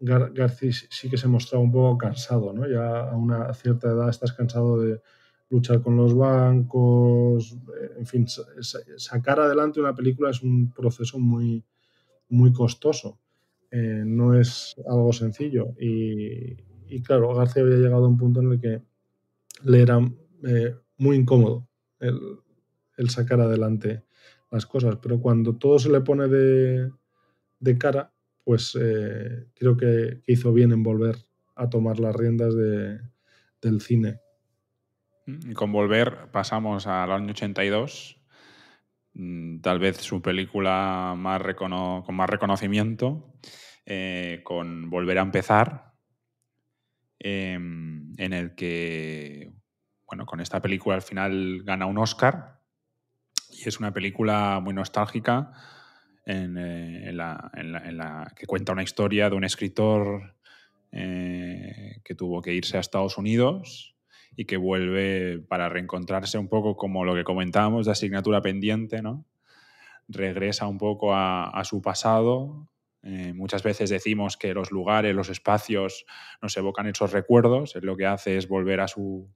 B: García sí que se mostrado un poco cansado, ¿no? Ya a una cierta edad estás cansado de luchar con los bancos, eh, en fin, sacar adelante una película es un proceso muy, muy costoso, eh, no es algo sencillo. Y, claro, García había llegado a un punto en el que le era eh, muy incómodo el, sacar adelante las cosas, pero cuando todo se le pone de, cara, pues creo que, hizo bien en volver a tomar las riendas del cine
A: Mm, con Volver pasamos al año 82, mm, tal vez su película con más reconocimiento, eh, con Volver a empezar, em, en el que, bueno, con esta película al final gana un Oscar y es una película muy nostálgica eh, en la, que cuenta una historia de un escritor eh, que tuvo que irse a Estados Unidos y que vuelve para reencontrarse un poco como lo que comentábamos de asignatura pendiente, ¿no? Regresa un poco a, su pasado. Eh, muchas veces decimos que los lugares, los espacios nos evocan esos recuerdos. Él lo que hace es volver a su,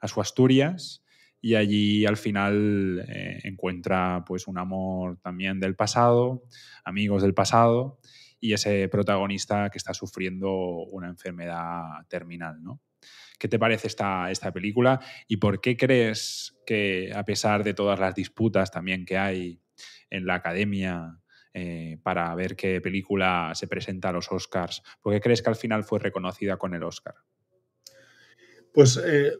A: a su Asturias y allí al final eh, encuentra pues un amor también del pasado, amigos del pasado y ese protagonista que está sufriendo una enfermedad terminal, ¿no? ¿Qué te parece esta, esta película y por qué crees que, a pesar de todas las disputas también que hay en la academia eh, para ver qué película se presenta a los Oscars, por qué crees que al final fue reconocida con el Oscar?
B: Pues eh,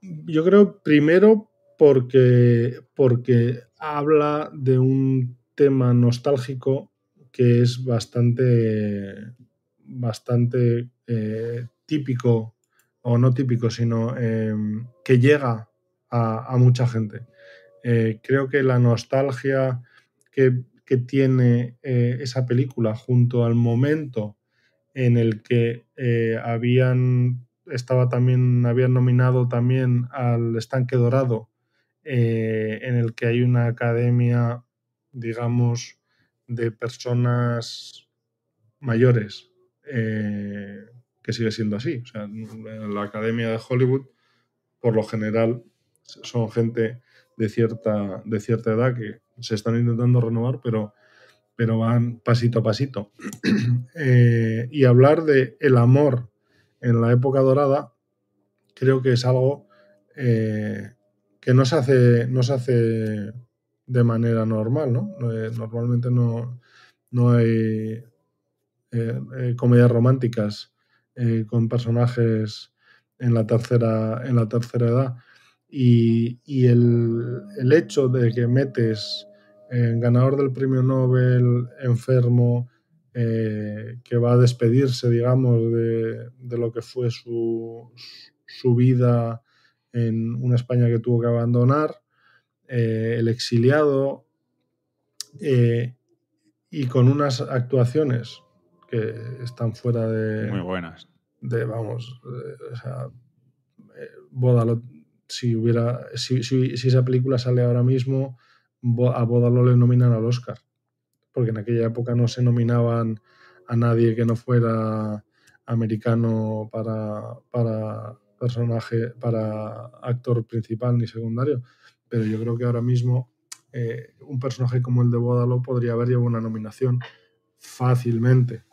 B: yo creo primero porque, porque habla de un tema nostálgico que es bastante, bastante eh, típico o no típico, sino em, que llega a, mucha gente. Eh, creo que la nostalgia que, tiene eh, esa película junto al momento en el que eh, habían estaba también habían nominado también al estanque dorado en el que hay una academia digamos de personas
A: mayores
B: que sigue siendo así. O sea, en la Academia de Hollywood, por lo general, son gente de cierta, de cierta edad que se están intentando renovar, pero, pero van pasito a pasito. Eh, y hablar de el amor en la época dorada, creo que es algo eh, que no se hace, no se hace de manera normal, ¿no? Eh, normalmente no, no hay comedias románticas eh, con personajes en la tercera, en la tercera edad. Y, el, hecho de que metes en eh, ganador del premio Nobel, enfermo, eh, que va a despedirse, digamos, de, lo que fue su, su, vida en una España que tuvo que abandonar, el exiliado, y con unas actuaciones que están fuera de. Muy buenas. De, vamos, eh, o sea, eh, si hubiera. Si, esa película sale ahora mismo, a Bódalo le nominan al Oscar. Porque en aquella época no se nominaban a nadie que no fuera americano para, para personaje, para actor principal ni secundario. Pero yo creo que ahora mismo eh, un personaje como el de Bódalo podría haber llevado una nominación fácilmente.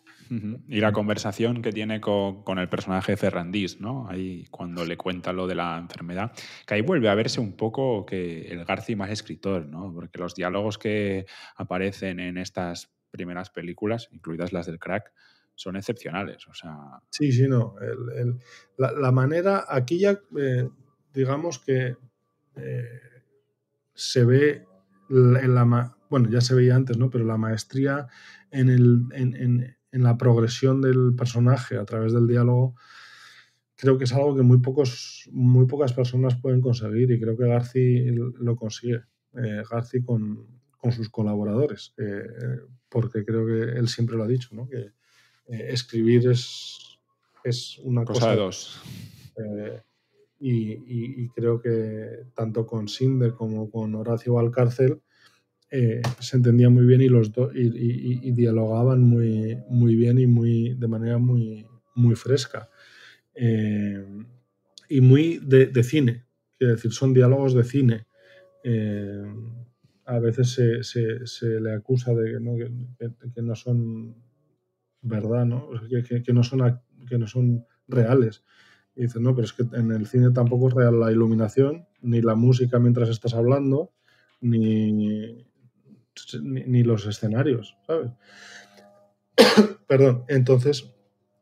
A: Y la conversación que tiene con, el personaje de Ferrandís, ¿no? Ahí cuando le cuenta lo de la enfermedad, que ahí vuelve a verse un poco que el Garci más escritor, ¿no? Porque los diálogos que aparecen en estas primeras películas, incluidas las del crack, son excepcionales. O sea...
B: Sí, sí, no. la, manera, aquí ya, eh, digamos que eh, se ve en la, bueno, ya se veía antes, ¿no? Pero la maestría en, el, en, en la progresión del personaje a través del diálogo, creo que es algo que muy, pocos, muy pocas personas pueden conseguir y creo que Garci lo consigue. García eh, Garci con, sus colaboradores, eh, porque creo que él siempre lo ha dicho, ¿no? que eh, escribir es, es una cosa, de dos. Y, creo que tanto con Sinder como con Horacio Valcárcel eh, se entendían muy bien y los y, dialogaban muy, muy bien y muy, de manera muy, muy fresca. Eh, y muy de, cine, es decir, son diálogos de cine. Eh, a veces se, se, le acusa de Que, no son verdad, ¿no? Que, no son, que no son reales. Y no, pero es que en el cine tampoco es real la iluminación, ni la música mientras estás hablando, ni, ni, los escenarios, ¿sabes? Perdón, entonces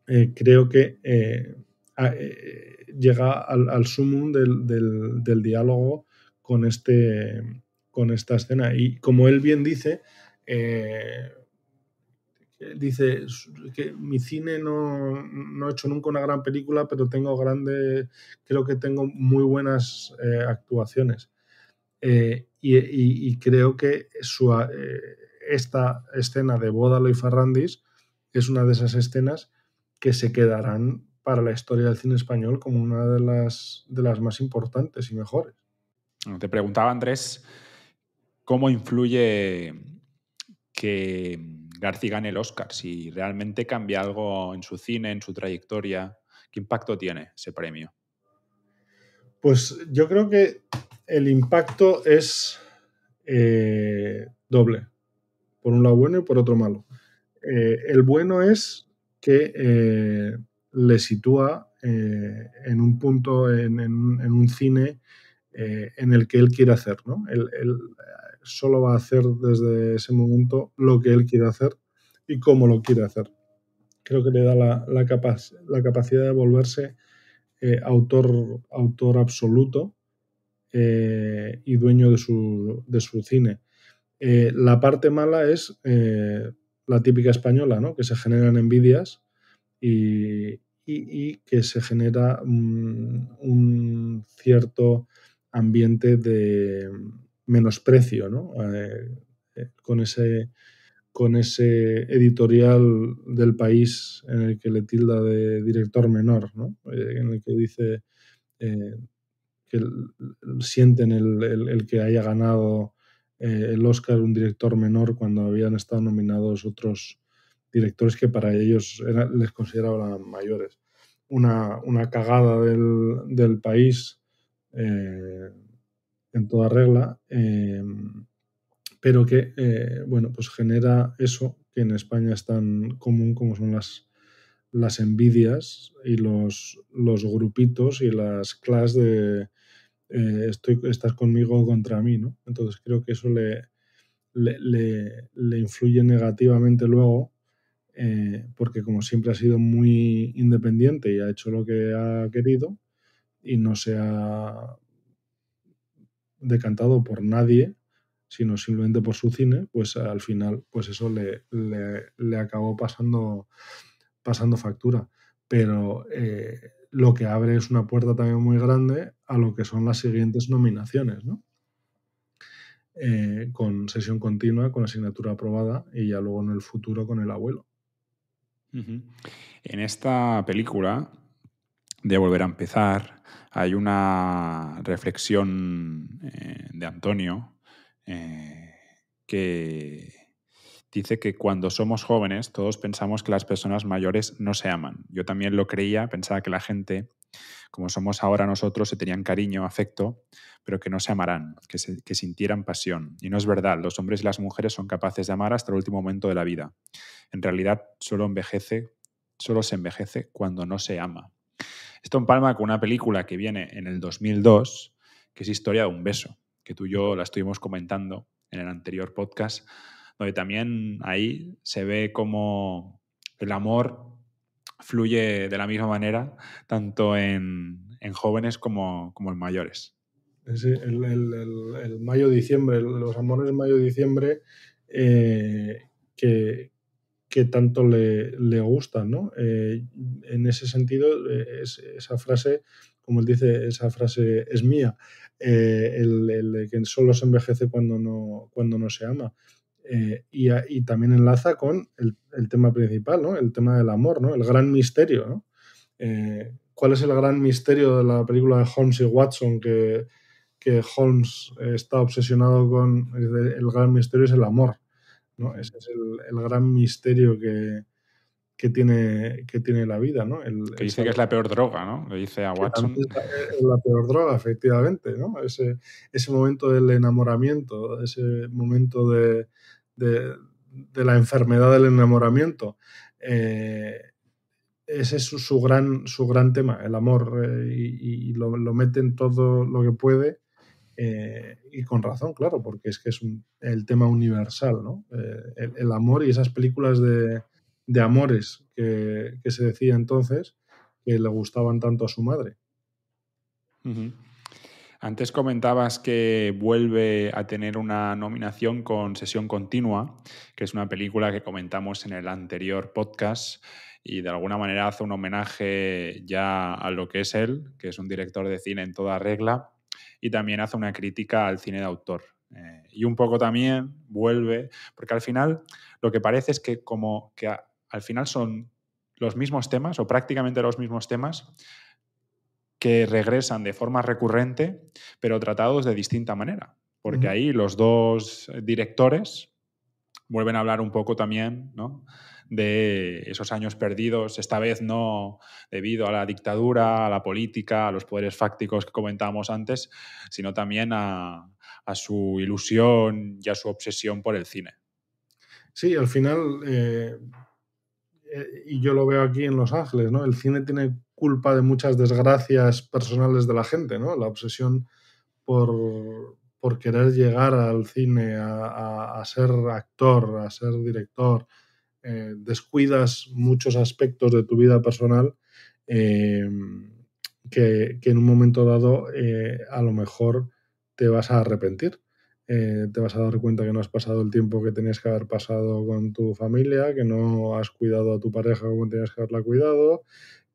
B: eh, creo que eh, eh, llega al, al del, diálogo con, este, con esta escena. Y como él bien dice, dice que mi cine no, no he hecho nunca una gran película, pero tengo grandes creo que tengo muy buenas actuaciones. Y, creo que eh, esta escena de Bodalo y Ferrandis es una de esas escenas que se quedarán para la historia del cine español como una de las, de las más importantes y mejores.
A: Te preguntaba, Andrés, cómo influye que García gane el Oscar, si realmente cambia algo en su cine, en su trayectoria, qué impacto tiene ese premio.
B: Pues yo creo que el impacto es eh, doble. Por un lado bueno y por otro malo. Eh, el bueno es que eh, le sitúa en un punto, en, un cine en el que él quiere hacer. ¿no? Él, solo va a hacer desde ese momento lo que él quiere hacer y cómo lo quiere hacer. Creo que le da la, la capacidad de volverse autor, autor absoluto eh, y dueño de su, cine. Eh, la parte mala es eh, la típica española, que se generan envidias y, que se genera mm, un, cierto ambiente de menosprecio con, ese, con ese editorial del país en el que le tilda de director menor, en el que dice que sienten el, que haya ganado eh, el Oscar un director menor cuando habían estado nominados otros directores que para ellos les consideraban mayores. Una, cagada del, país eh, en toda regla, em, pero que eh, bueno, pues genera eso que en España es tan común como son las las envidias y los, los grupitos y las clases de eh, estoy, estás conmigo contra mí, ¿no? Entonces creo que eso le, le, influye negativamente luego, eh, porque como siempre ha sido muy independiente y ha hecho lo que ha querido y no se ha decantado por nadie, sino simplemente por su cine, pues al final, pues eso le, le acabó pasando pasando factura, pero eh, lo que abre es una puerta también muy grande a lo que son las siguientes nominaciones, ¿no? Eh, con sesión continua, con asignatura aprobada y ya luego en el futuro con el abuelo. En
A: esta película de Volver a empezar hay una reflexión eh, de Antonio que dice que cuando somos jóvenes todos pensamos que las personas mayores no se aman. Yo también lo creía, pensaba que la gente, como somos ahora nosotros, se tenían cariño, afecto, pero que no se amarán, que, sintieran pasión. Y no es verdad, los hombres y las mujeres son capaces de amar hasta el último momento de la vida. En realidad solo envejece, solo se envejece cuando no se ama. Esto empalma con una película que viene en el 2002, que es Historia de un beso, que tú y yo la estuvimos comentando en el anterior podcast y también ahí se ve como el amor fluye de la misma manera tanto en, jóvenes como, en mayores.
B: el, mayo-diciembre, los amores mayo-diciembre eh, que, tanto le, gustan. ¿no? Eh, en ese sentido, eh, esa frase, como él dice, esa frase es mía, el, el, que solo se envejece cuando no, cuando no se ama. Eh, y, también enlaza con el, tema principal, El tema del amor, ¿no? El gran misterio, ¿no? Eh, ¿Cuál es el gran misterio de la película de Holmes y Watson que, Holmes está obsesionado con? El gran misterio es el amor, Ese es el, gran misterio que, tiene, que tiene la vida, ¿no?
A: que dice que es la peor droga, ¿no? Le dice a Watson.
B: Es la, peor droga, efectivamente, ¿no? ese momento del enamoramiento, ese momento de, de, la enfermedad del enamoramiento. Eh, ese es su, gran, su gran tema, el amor, eh, y, lo, lo, mete en todo lo que puede, eh, y con razón, claro, porque es que es el tema universal, ¿no? El, amor y esas películas de, amores que, se decía entonces que le gustaban tanto a su madre.
A: Antes comentabas que vuelve a tener una nominación con Sesión Continua, que es una película que comentamos en el anterior podcast y de alguna manera hace un homenaje ya a lo que es él, que es un director de cine en toda regla, y también hace una crítica al cine de autor. Eh, y un poco también vuelve, porque al final lo que parece es que como que al final son los mismos temas o prácticamente los mismos temas, que regresan de forma recurrente, pero tratados de distinta manera. Porque ahí los dos directores vuelven a hablar un poco también ¿no? de esos años perdidos, esta vez no debido a la dictadura, a la política, a los poderes fácticos que comentábamos antes, sino también a, su ilusión y a su obsesión por el cine.
B: Sí, al final, eh, eh, y yo lo veo aquí en Los Ángeles, ¿no? el cine tiene culpa de muchas desgracias personales de la gente, ¿no? La obsesión por, querer llegar al cine, a, ser actor, a ser director. Eh, descuidas muchos aspectos de tu vida personal eh, que, en un momento dado eh, a lo mejor te vas a arrepentir. te vas a dar cuenta que no has pasado el tiempo que tenías que haber pasado con tu familia, que no has cuidado a tu pareja como tenías que haberla cuidado,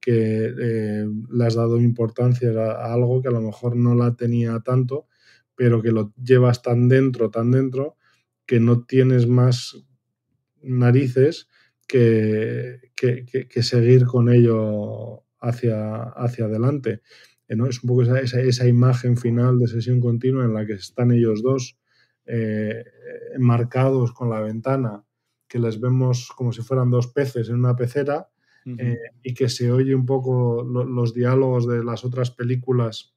B: que eh, le has dado importancia a, algo que a lo mejor no la tenía tanto, pero que lo llevas tan dentro, tan dentro, que no tienes más narices que, que, seguir con ello hacia, hacia adelante. Eh, ¿no? Es un poco esa, esa, imagen final de sesión continua en la que están ellos dos eh, marcados con la ventana, que les vemos como si fueran dos peces en una pecera eh, y que se oye un poco los diálogos de las otras películas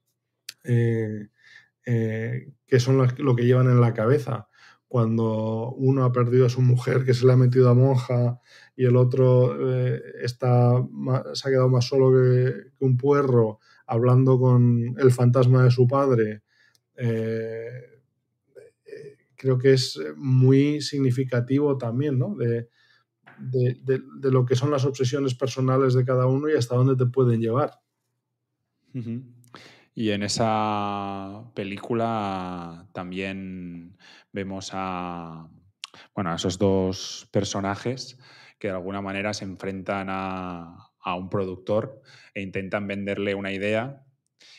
B: eh, eh, que son lo que llevan en la cabeza. Cuando uno ha perdido a su mujer que se le ha metido a monja y el otro está, se ha quedado más solo que, un puerro hablando con el fantasma de su padre creo que es muy significativo también, ¿no? De, de, lo que son las obsesiones personales de cada uno y hasta dónde te pueden llevar.
A: Y en esa película también vemos a, bueno, a esos dos personajes que de alguna manera se enfrentan a, un productor e intentan venderle una idea.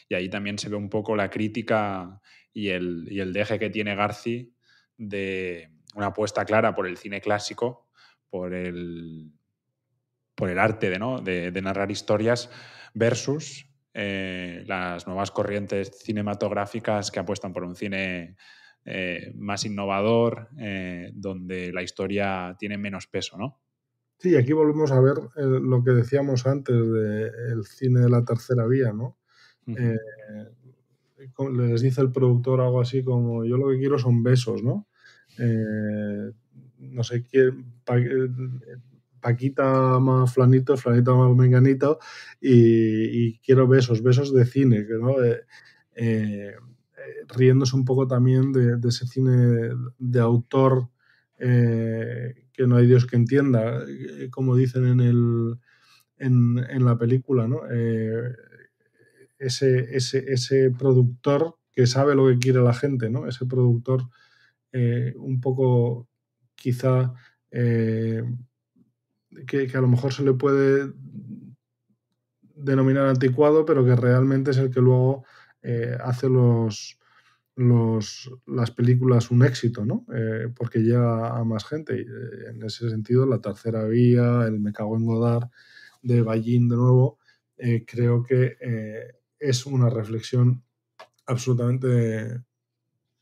A: Y ahí también se ve un poco la crítica y el, y el deje que tiene Garci de una apuesta clara por el cine clásico, por el, por el arte de, narrar historias versus eh, las nuevas corrientes cinematográficas que apuestan por un cine eh, más innovador, eh, donde la historia tiene menos peso, ¿no?
B: Sí, aquí volvemos a ver lo que decíamos antes del cine de la tercera vía, ¿no? les dice el productor algo así como, yo lo que quiero son besos, ¿no? Eh, no sé quién, eh, Paquita más flanito, flanito más menganito, y, quiero besos, besos de cine, ¿no? Eh, eh, riéndose un poco también de, ese cine de autor que no hay Dios que entienda, como dicen en, en, la película, ¿no? ese, ese, ese productor que sabe lo que quiere la gente, ¿no? Ese productor un poco quizá eh, que, a lo mejor se le puede denominar anticuado, pero que realmente es el que luego eh, hace los, las películas un éxito, ¿no? Eh, porque llega a más gente. Y en ese sentido, la tercera vía, el Me cago en Godard, de Ballín de nuevo, creo que es una reflexión absolutamente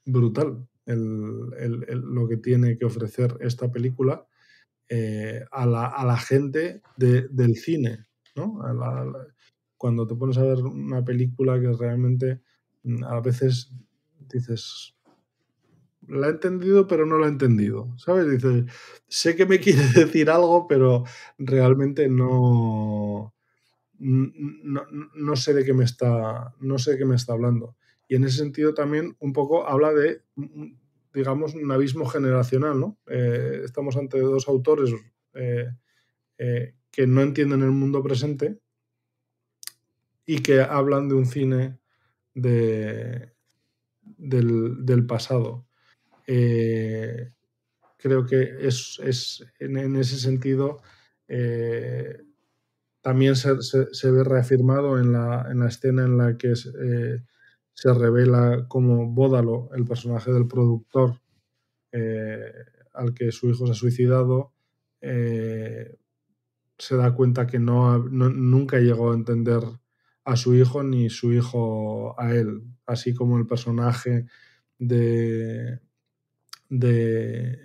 B: brutal el, lo que tiene que ofrecer esta película eh, a, la, gente del cine. cuando te pones a ver una película que realmente mm, a veces dices, la he entendido, pero no la he entendido. ¿Sabes? Dices, sé que me quiere decir algo, pero realmente no, no sé de qué me está. No sé de qué me está hablando. Y en ese sentido también un poco habla de, mm, mm, digamos, un abismo generacional, eh, estamos ante dos autores eh, eh, que no entienden el mundo presente y que hablan de un cine de, del, pasado. creo que es, en, ese sentido también se, ve reafirmado en la, escena en la que se revela como Bódalo, el personaje del productor eh, al que su hijo se ha suicidado, eh, se da cuenta que no, nunca llegó a entender a su hijo ni su hijo a él, así como el personaje de... de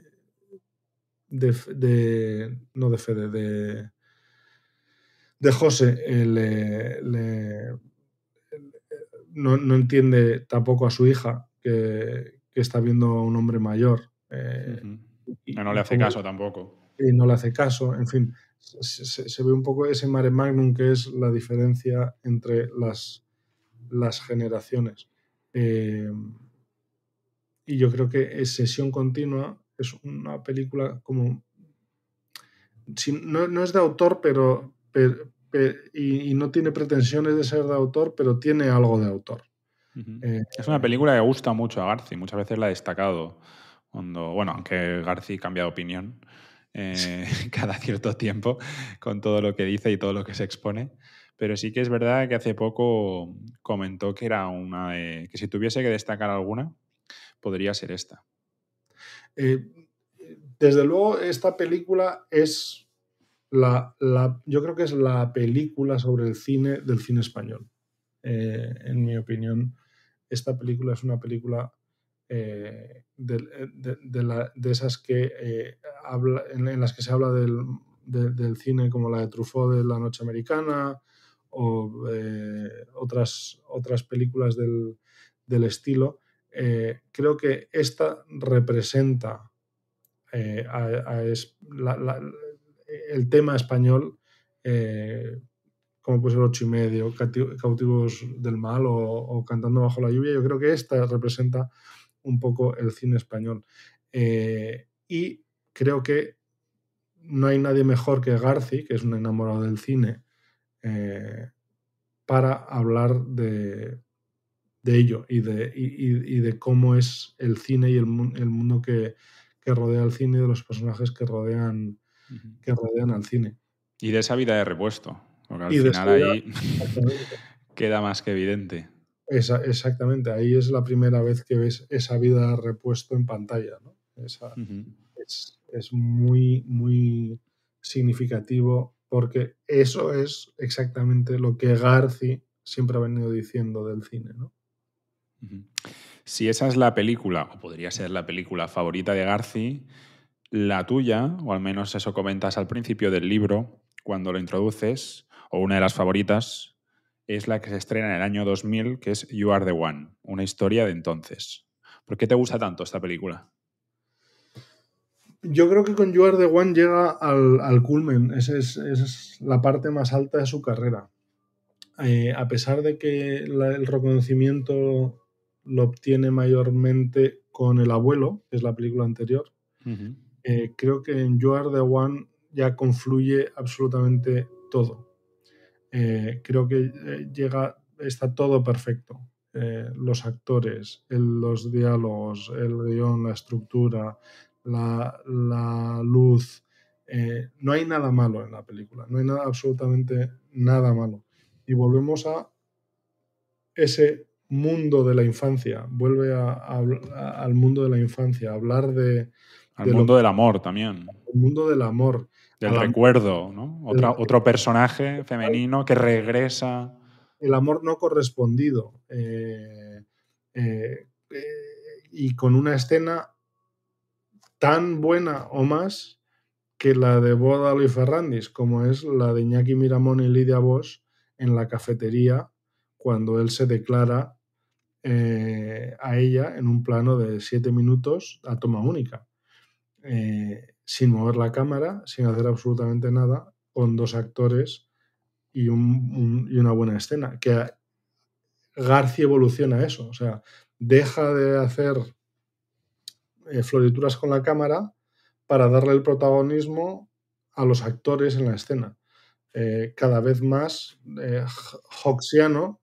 B: de, no de de, de José, eh, le no, entiende tampoco a su hija que, está viendo a un hombre mayor.
A: Eh, y, no, le hace caso tampoco.
B: Y no le hace caso, en fin. Se, ve un poco ese mare magnum que es la diferencia entre las, las generaciones. Em, y yo creo que Sesión Continua es una película como... Si, no, no, es de autor, pero, eh, y, no tiene pretensiones de ser de autor, pero tiene algo de autor.
A: Eh, es una película que gusta mucho a Garci, muchas veces la ha destacado. Cuando, bueno, aunque Garci cambia de opinión eh, cada cierto tiempo con todo lo que dice y todo lo que se expone. Pero sí que es verdad que hace poco comentó que era una que si tuviese que destacar alguna, podría ser esta.
B: desde luego, esta película es la, la, yo creo que es la película sobre el cine del cine español. Eh, en mi opinión, esta película es una película eh, de, de, esas que eh, habla, en, las que se habla del, cine como la de Truffaut de La Noche Americana o otras, otras películas del, estilo. creo que esta representa a, la, el tema español, eh, como puede ser ocho y medio, Cautivos del Mal o, Cantando bajo la lluvia, yo creo que esta representa un poco el cine español. Eh, y creo que no hay nadie mejor que Garci, que es un enamorado del cine, eh, para hablar de, ello y de, de, cómo es el cine y el, mundo que, que rodea el cine y de los personajes que rodean que rodean al cine.
A: Y de esa vida de repuesto, porque al final ahí queda más que evidente.
B: exactamente, ahí es la primera vez que ves esa vida de repuesto en pantalla. es, muy, muy significativo porque eso es exactamente lo que Garci siempre ha venido diciendo del cine.
A: Si esa es la película, o podría ser la película favorita de Garci, la tuya, o al menos eso comentas al principio del libro, cuando lo introduces, o una de las favoritas, es la que se estrena en el año 2000, que es You Are the One, una historia de entonces. ¿Por qué te gusta tanto esta película?
B: Yo creo que con You Are the One llega al, culmen, es, la parte más alta de su carrera. Eh, a pesar de que el reconocimiento lo obtiene mayormente con El Abuelo, que es la película anterior, eh, creo que en You Are the One ya confluye absolutamente todo. Eh, creo que eh, llega, está todo perfecto. los actores, los diálogos, el guión, la estructura, la, luz. no hay nada malo en la película, no hay nada, absolutamente nada malo. Y volvemos a ese mundo de la infancia, vuelve al mundo de la infancia, hablar
A: de, al mundo del amor también. el mundo del amor. Del recuerdo, ¿no? otro personaje femenino que regresa. El amor no correspondido.
B: Eh, eh, y con una escena tan buena o más que la de Boda Luis Ferrandis, como es la de Iñaki Miramón y Lidia Bosch en la cafetería cuando él se declara eh, a ella en un plano de siete minutos a toma única. Eh, sin mover la cámara, sin hacer absolutamente nada, con dos actores y, una buena escena. Que García evoluciona eso, o sea, deja de hacer eh, florituras con la cámara para darle el protagonismo a los actores en la escena. Eh, cada vez más hoxiano,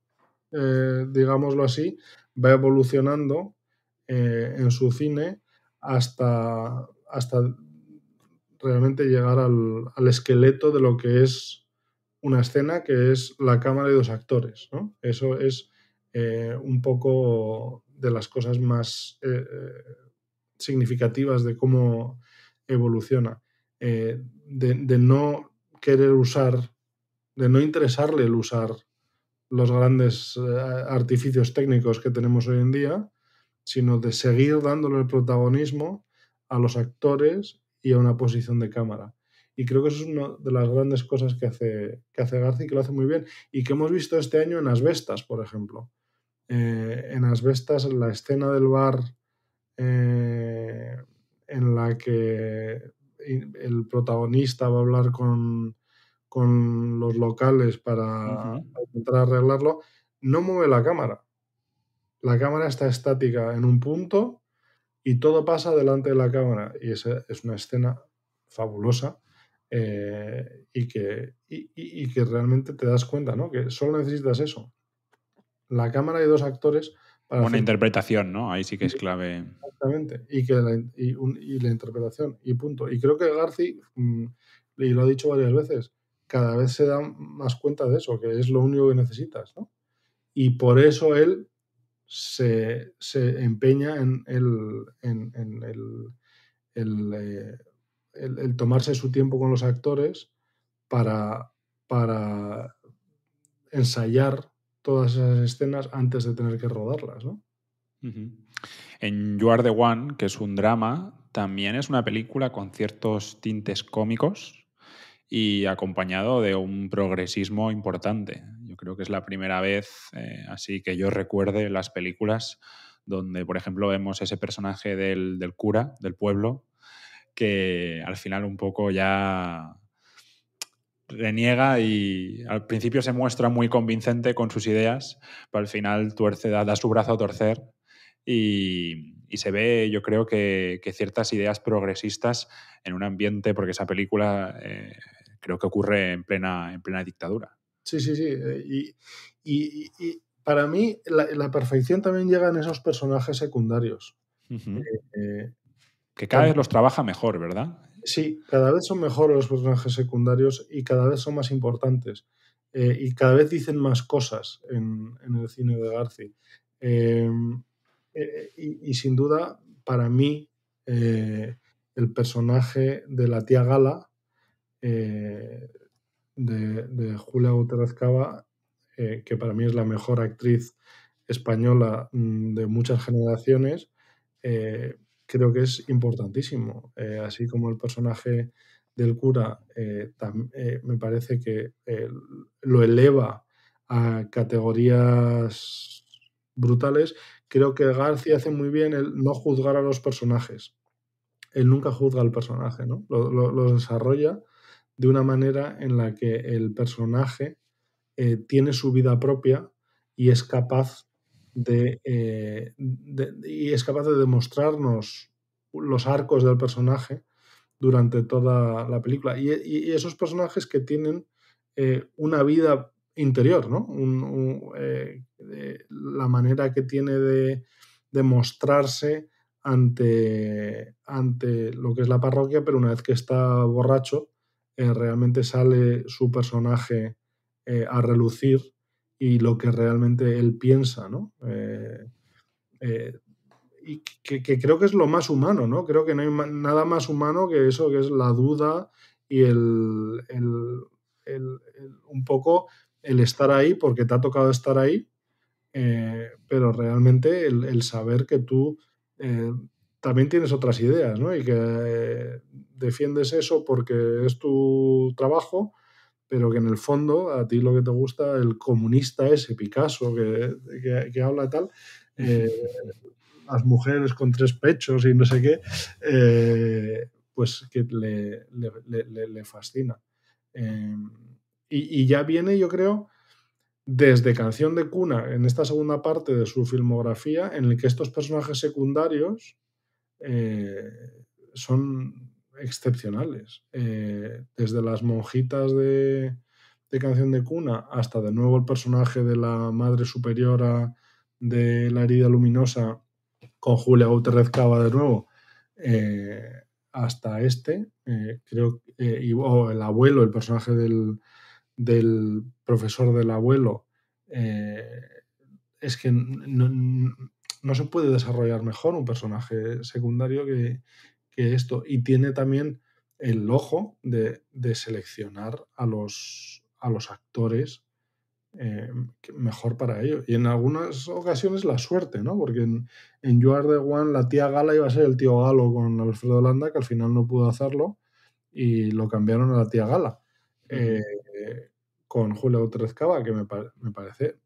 B: digámoslo así, va evolucionando en su cine hasta hasta realmente llegar al, esqueleto de lo que es una escena, que es la cámara y dos actores. Eso es eh, un poco de las cosas más eh, eh, significativas de cómo evoluciona. de, no querer usar, de no interesarle el usar los grandes artificios técnicos que tenemos hoy en día, sino de seguir dándole el protagonismo a los actores y a una posición de cámara. Y creo que eso es una de las grandes cosas que hace, que hace que lo hace muy bien, y que hemos visto este año en Asbestas, por ejemplo. Eh, en Asbestas, en la escena del bar eh, en la que el protagonista va a hablar con, los locales para intentar arreglarlo, no mueve la cámara. La cámara está estática en un punto y todo pasa delante de la cámara. Y esa es una escena fabulosa eh, y, que, y, que realmente te das cuenta, ¿no? Que solo necesitas eso. La cámara y dos actores.
A: Para Una interpretación, ¿no? Ahí sí que es clave.
B: Exactamente. Y, que la, interpretación, y punto. Y creo que Garci, mm, y lo ha dicho varias veces, cada vez se da más cuenta de eso, que es lo único que necesitas, ¿no? Y por eso él se, empeña en, eh, el, tomarse su tiempo con los actores para, ensayar todas esas escenas antes de tener que rodarlas.
A: En You Are the One, que es un drama, también es una película con ciertos tintes cómicos y acompañado de un progresismo importante. Creo que es la primera vez, eh, así que yo recuerde las películas donde, por ejemplo, vemos ese personaje del, cura, del pueblo, que al final un poco ya reniega y al principio se muestra muy convincente con sus ideas, pero al final tuerce, da, su brazo a torcer y, se ve, yo creo que, ciertas ideas progresistas en un ambiente, porque esa película eh, creo que ocurre en plena, en plena dictadura.
B: Sí, sí, sí. Eh, y, para mí la, perfección también llega en esos personajes secundarios. Eh, eh,
A: que cada vez los trabaja mejor, ¿verdad?
B: Sí, cada vez son mejores los personajes secundarios y cada vez son más importantes. y cada vez dicen más cosas en, el cine de Garci. Em, y, sin duda, para mí, el personaje de la tía Gala de, Julia Gutiérrez Cava, eh, que para mí es la mejor actriz española mm, de muchas generaciones, eh, creo que es importantísimo. Eh, así como el personaje del cura me parece que lo eleva a categorías brutales, creo que García hace muy bien el no juzgar a los personajes. Él nunca juzga al personaje, ¿no? lo desarrolla de una manera en la que el personaje eh, tiene su vida propia y es capaz eh, de, y es capaz de demostrarnos los arcos del personaje durante toda la película. Y, esos personajes que tienen eh, una vida interior, ¿no? la manera que tiene de, mostrarse ante, ante lo que es la parroquia, pero una vez que está borracho, eh, realmente sale su personaje eh, a relucir y lo que realmente él piensa, ¿no? Eh, y que, creo que es lo más humano, ¿no? Creo que no hay nada más humano que eso, que es la duda y el, el, un poco el estar ahí porque te ha tocado estar ahí, pero realmente el, saber que tú también tienes otras ideas, ¿no? Y que defiendes eso porque es tu trabajo, pero que en el fondo a ti lo que te gusta, el comunista ese Picasso que, que, habla tal, eh, las mujeres con tres pechos y no sé qué, eh, pues que le, fascina. Em, y, y, ya viene, yo creo, desde Canción de Cuna, en esta segunda parte de su filmografía, en el que estos personajes secundarios eh, son excepcionales. Eh, desde las monjitas de, Canción de Cuna hasta de nuevo el personaje de la Madre Superiora de la Herida Luminosa con Julia Gutiérrez Cava de nuevo, eh, hasta este, eh, creo, y, oh, el abuelo, el personaje del, profesor del abuelo, es que no se puede desarrollar mejor un personaje secundario que, esto. Y tiene también el ojo de, seleccionar a los, a los actores eh, mejor para ello. Y en algunas ocasiones la suerte, ¿no? Porque en, en You Are the One la tía Gala iba a ser el tío Galo con Alfredo Landa, que al final no pudo hacerlo y lo cambiaron a la tía Gala. Eh, con Julio Trezcaba, que me, me, parece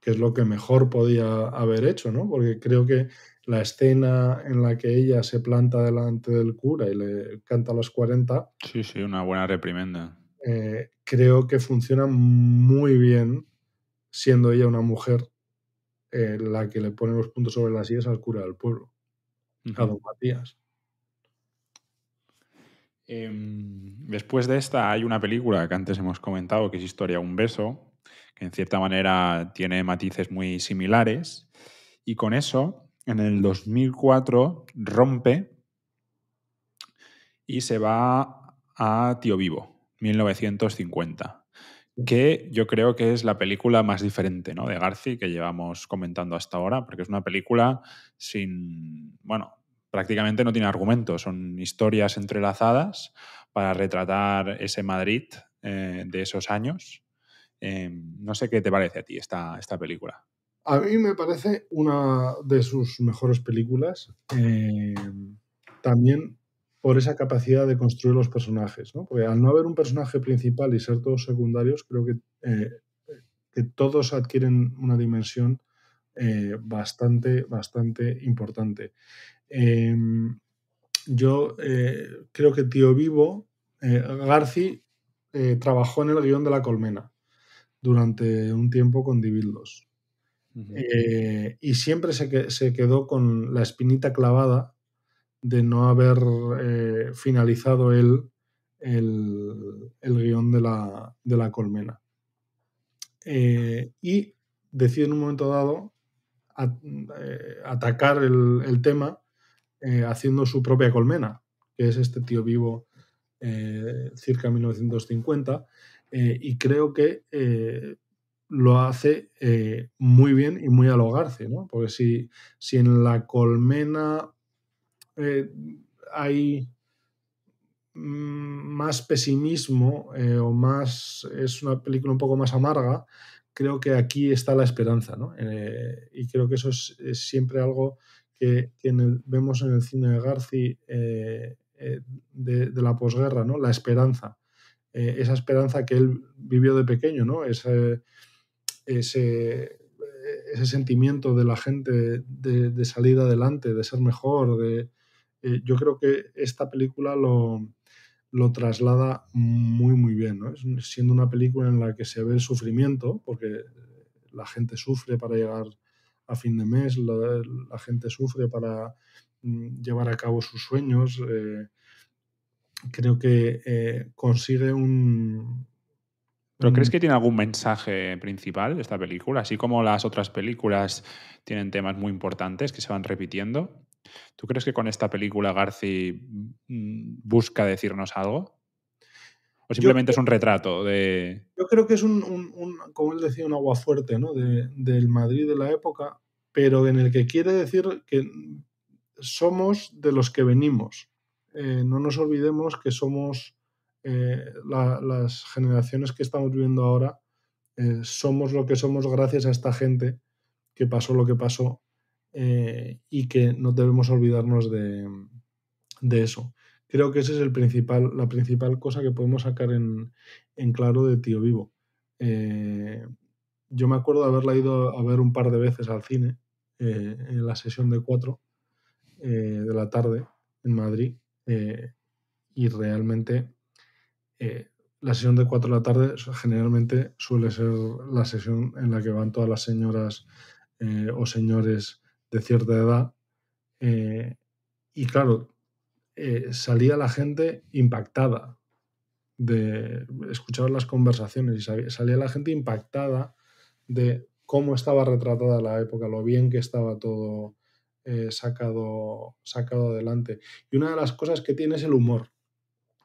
B: que es lo que mejor podía haber hecho, ¿no? Porque creo que la escena en la que ella se planta delante del cura y le canta a los 40.
A: Sí, sí, una buena reprimenda.
B: Eh, creo que funciona muy bien siendo ella una mujer eh, la que le pone los puntos sobre las sillas al cura del pueblo, a don Matías.
A: Em, después de esta hay una película que antes hemos comentado que es Historia un beso, que en cierta manera tiene matices muy similares. Y con eso, en el 2004, rompe y se va a Tío Vivo, 1950, que yo creo que es la película más diferente de Garci que llevamos comentando hasta ahora, porque es una película sin, bueno, prácticamente no tiene argumentos, son historias entrelazadas para retratar ese Madrid eh, de esos años Em, no sé qué te parece a ti esta, esta película.
B: A mí me parece una de sus mejores películas. Eh, también por esa capacidad de construir los personajes, Porque al no haber un personaje principal y ser todos secundarios, creo que, eh, todos adquieren una dimensión eh, bastante, bastante importante. Em, yo creo que Tío Vivo, Garci, trabajó en el guión de La Colmena durante un tiempo con Divildos. Eh, y siempre se, quedó con la espinita clavada de no haber eh, finalizado él el, guión de la, colmena. Eh, y decide en un momento dado atacar el, el tema haciendo su propia colmena, que es este tío vivo circa 1950 eh, y creo que eh, lo hace eh, muy bien y muy a lo ¿no? Porque si, en la colmena hay más pesimismo o más es una película un poco más amarga, creo que aquí está la esperanza, ¿no? y creo que eso es, siempre algo que, vemos en el cine de Garci de, la posguerra, La esperanza. Eh, esa esperanza que él vivió de pequeño, ¿no? Ese, ese, sentimiento de la gente de, salir adelante, de ser mejor, de, eh, yo creo que esta película lo, traslada muy, muy bien, Es, siendo una película en la que se ve el sufrimiento, porque la gente sufre para llegar a fin de mes, la, gente sufre para mm, llevar a cabo sus sueños. Eh, creo que eh, consigue un...
A: ¿Pero crees que tiene algún mensaje principal de esta película? Así como las otras películas tienen temas muy importantes que se van repitiendo, ¿tú crees que con esta película Garci mm, mm, busca decirnos algo? ¿O simplemente es un retrato de...?
B: Yo creo que es un, como él decía, un agua fuerte ¿no? del Madrid de la época, pero en el que quiere decir que somos de los que venimos. Eh, no nos olvidemos que somos eh, las generaciones que estamos viviendo ahora, eh, somos lo que somos gracias a esta gente que pasó lo que pasó y que no debemos olvidarnos de, eso. Creo que esa es el principal, la principal cosa que podemos sacar en, en claro de Tío Vivo. yo me acuerdo de haberla ido a ver un par de veces al cine, en la sesión de cuatro de la tarde en Madrid eh, y realmente eh, la sesión de 4 de la tarde generalmente suele ser la sesión en la que van todas las señoras eh, o señores de cierta edad. y claro, salía la gente impactada de escuchar las conversaciones y salía la gente impactada de cómo estaba retratada la época, lo bien que estaba todo eh, sacado, sacado adelante. Y una de las cosas que tiene es el humor.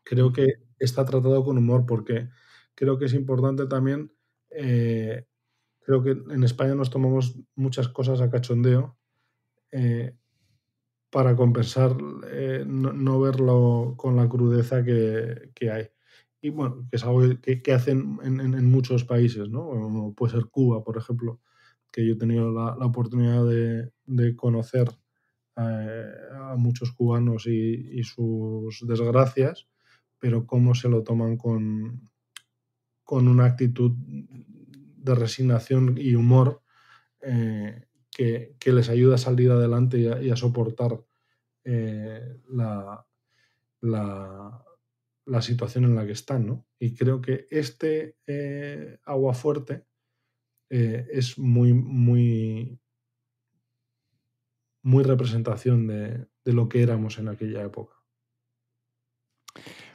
B: Creo que está tratado con humor porque creo que es importante también, eh, creo que en España nos tomamos muchas cosas a cachondeo eh, para compensar no, verlo con la crudeza que, hay. Y bueno, que es algo que, hacen en, muchos países, ¿no? Como puede ser Cuba, por ejemplo que yo he tenido la, oportunidad de, conocer eh, a muchos cubanos y, sus desgracias, pero cómo se lo toman con, con una actitud de resignación y humor eh, que, les ayuda a salir adelante y a, soportar eh, la, situación en la que están. Y creo que este agua fuerte eh, es muy, muy, muy representación de, lo que éramos en aquella
A: época.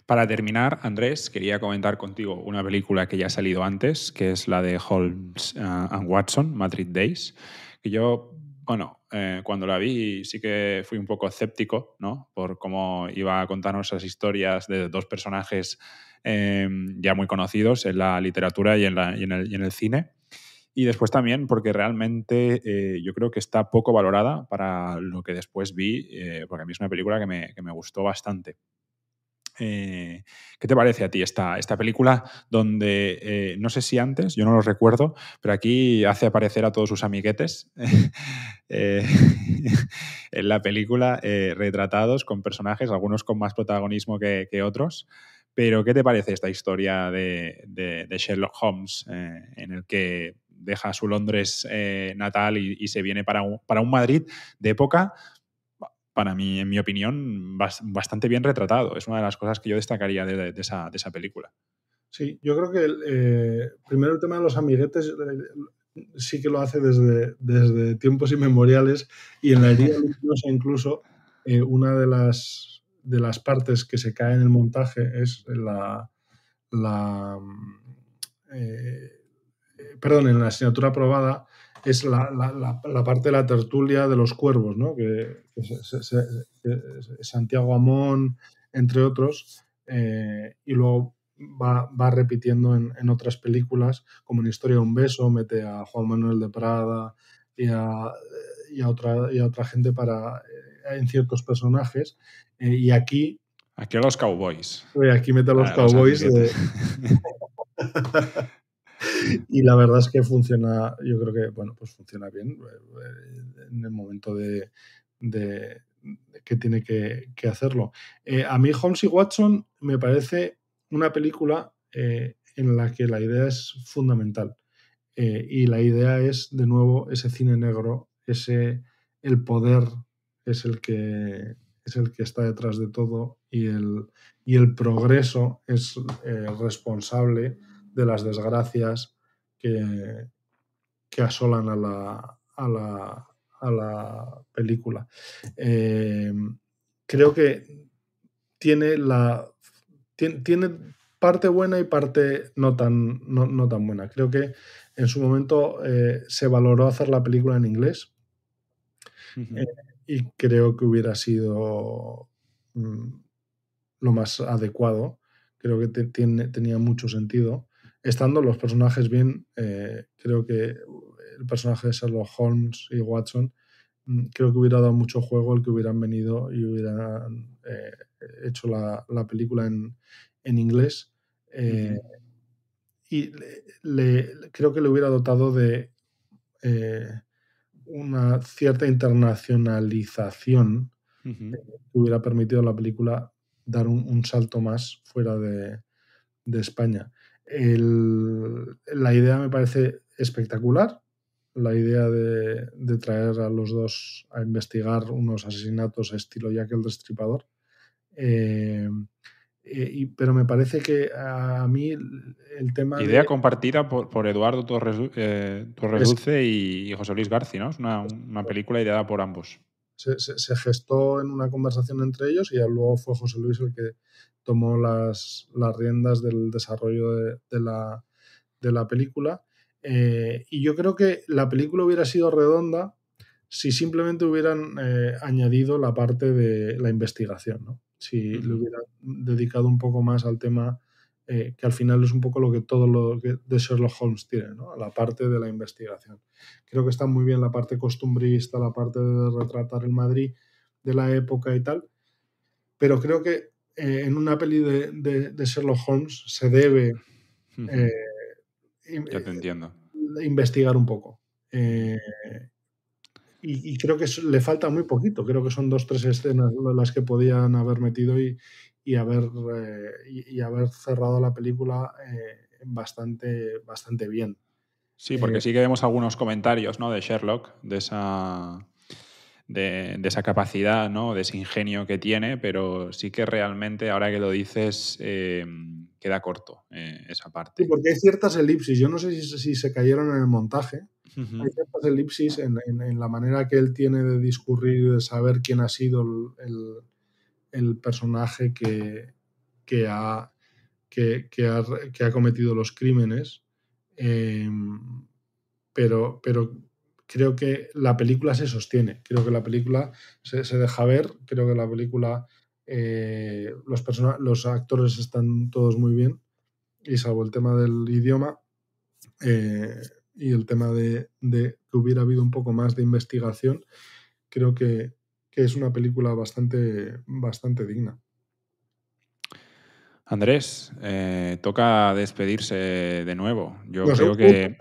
A: Para terminar, Andrés, quería comentar contigo una película que ya ha salido antes, que es la de Holmes eh, and Watson, Madrid Days, que yo, bueno, eh, cuando la vi sí que fui un poco escéptico, ¿no? Por cómo iba a contarnos esas historias de dos personajes ya muy conocidos en la literatura y en, y en el cine. Y después también porque realmente eh, yo creo que está poco valorada para lo que después vi, eh, porque a mí es una película que me, gustó bastante. Eh, ¿Qué te parece a ti esta, esta película donde, no sé si antes, yo no lo recuerdo, pero aquí hace aparecer a todos sus amiguetes en la película retratados con personajes, algunos con más protagonismo que, otros? Pero ¿qué te parece esta historia de, de Sherlock Holmes en el que deja su Londres eh, natal y, se viene para un, para un Madrid de época, para mí, en mi opinión, bastante bien retratado. Es una de las cosas que yo destacaría de, esa, película.
B: Sí, yo creo que eh, primero el tema de los amiguetes eh, sí que lo hace desde, desde tiempos inmemoriales y en la herida incluso una de las, de las partes que se cae en el montaje es la... la mm, perdón, en la asignatura aprobada es la, parte de la tertulia de los cuervos, ¿no? que, Santiago Amón, entre otros, eh, y luego va, repitiendo en, otras películas, como en Historia de un beso, mete a Juan Manuel de Prada y a, otra, otra gente para, eh, en ciertos personajes,
A: eh, y aquí... Aquí a los cowboys. aquí mete a los cowboys. de...
B: y la verdad es que funciona, yo creo que, bueno, pues funciona bien eh, eh, en el momento de, que tiene que, hacerlo. Eh, a mí Holmes y Watson me parece una película en la que la idea es fundamental. y la idea es, de nuevo, ese cine negro, ese el poder es el que es el que está detrás de todo y el, y el progreso es responsable de las desgracias que, que asolan a la, a la, a la película. Eh, creo que tiene la. Tiene, parte buena y parte no tan, no, tan buena. Creo que en su momento eh, se valoró hacer la película en inglés. Eh, y creo que hubiera sido mm, lo más adecuado. Creo que tenía mucho sentido estando los personajes bien, eh, creo que el personaje de Sherlock Holmes y Watson, mm, creo que hubiera dado mucho juego el que hubieran venido y hubieran eh, hecho la, película en, inglés. Eh, y creo que le hubiera dotado de una cierta internacionalización que hubiera permitido a la película dar un, salto más fuera de España la idea me parece espectacular, la idea de, traer a los dos a investigar unos asesinatos a estilo Jack el Destripador. Eh, pero me parece que a mí el tema. Idea
A: compartida por, Eduardo Torres, eh, y, y José Luis García, ¿no? Es una película ideada por ambos
B: se, gestó en una conversación entre ellos y luego fue José Luis el que tomó las, riendas del desarrollo de, la, película. Eh, y yo creo que la película hubiera sido redonda si simplemente hubieran eh, añadido la parte de la investigación, ¿no? si le hubieran dedicado un poco más al tema eh, que al final es un poco lo que todo lo que de Sherlock Holmes tiene, ¿no? la parte de la investigación. Creo que está muy bien la parte costumbrista, la parte de retratar el Madrid de la época y tal, pero creo que eh, en una peli de, Sherlock Holmes se debe eh, investigar un poco. Y, creo que le falta muy poquito, creo que son dos, tres escenas las que podían haber metido y, y haber, eh, y, cerrado la película eh, bastante, bastante bien.
A: Sí, porque eh, sí que vemos algunos comentarios ¿no? de Sherlock, de esa, de, esa capacidad, ¿no? de ese ingenio que tiene, pero sí que realmente, ahora que lo dices, queda corto esa parte.
B: Sí, porque hay ciertas elipsis, yo no sé si, si se cayeron en el montaje, hay ciertas elipsis en, en, la manera que él tiene de discurrir, de saber quién ha sido el el personaje que, ha, que, que ha, cometido los crímenes. Em, pero, pero creo que la película se sostiene, creo que la película se, deja ver, creo que la película, eh, los, los actores están todos muy bien, y salvo el tema del idioma eh, y el tema de, que hubiera habido un poco más de investigación, creo que, que es una película bastante, bastante
A: digna. Andrés, eh, toca despedirse de nuevo. Yo creo que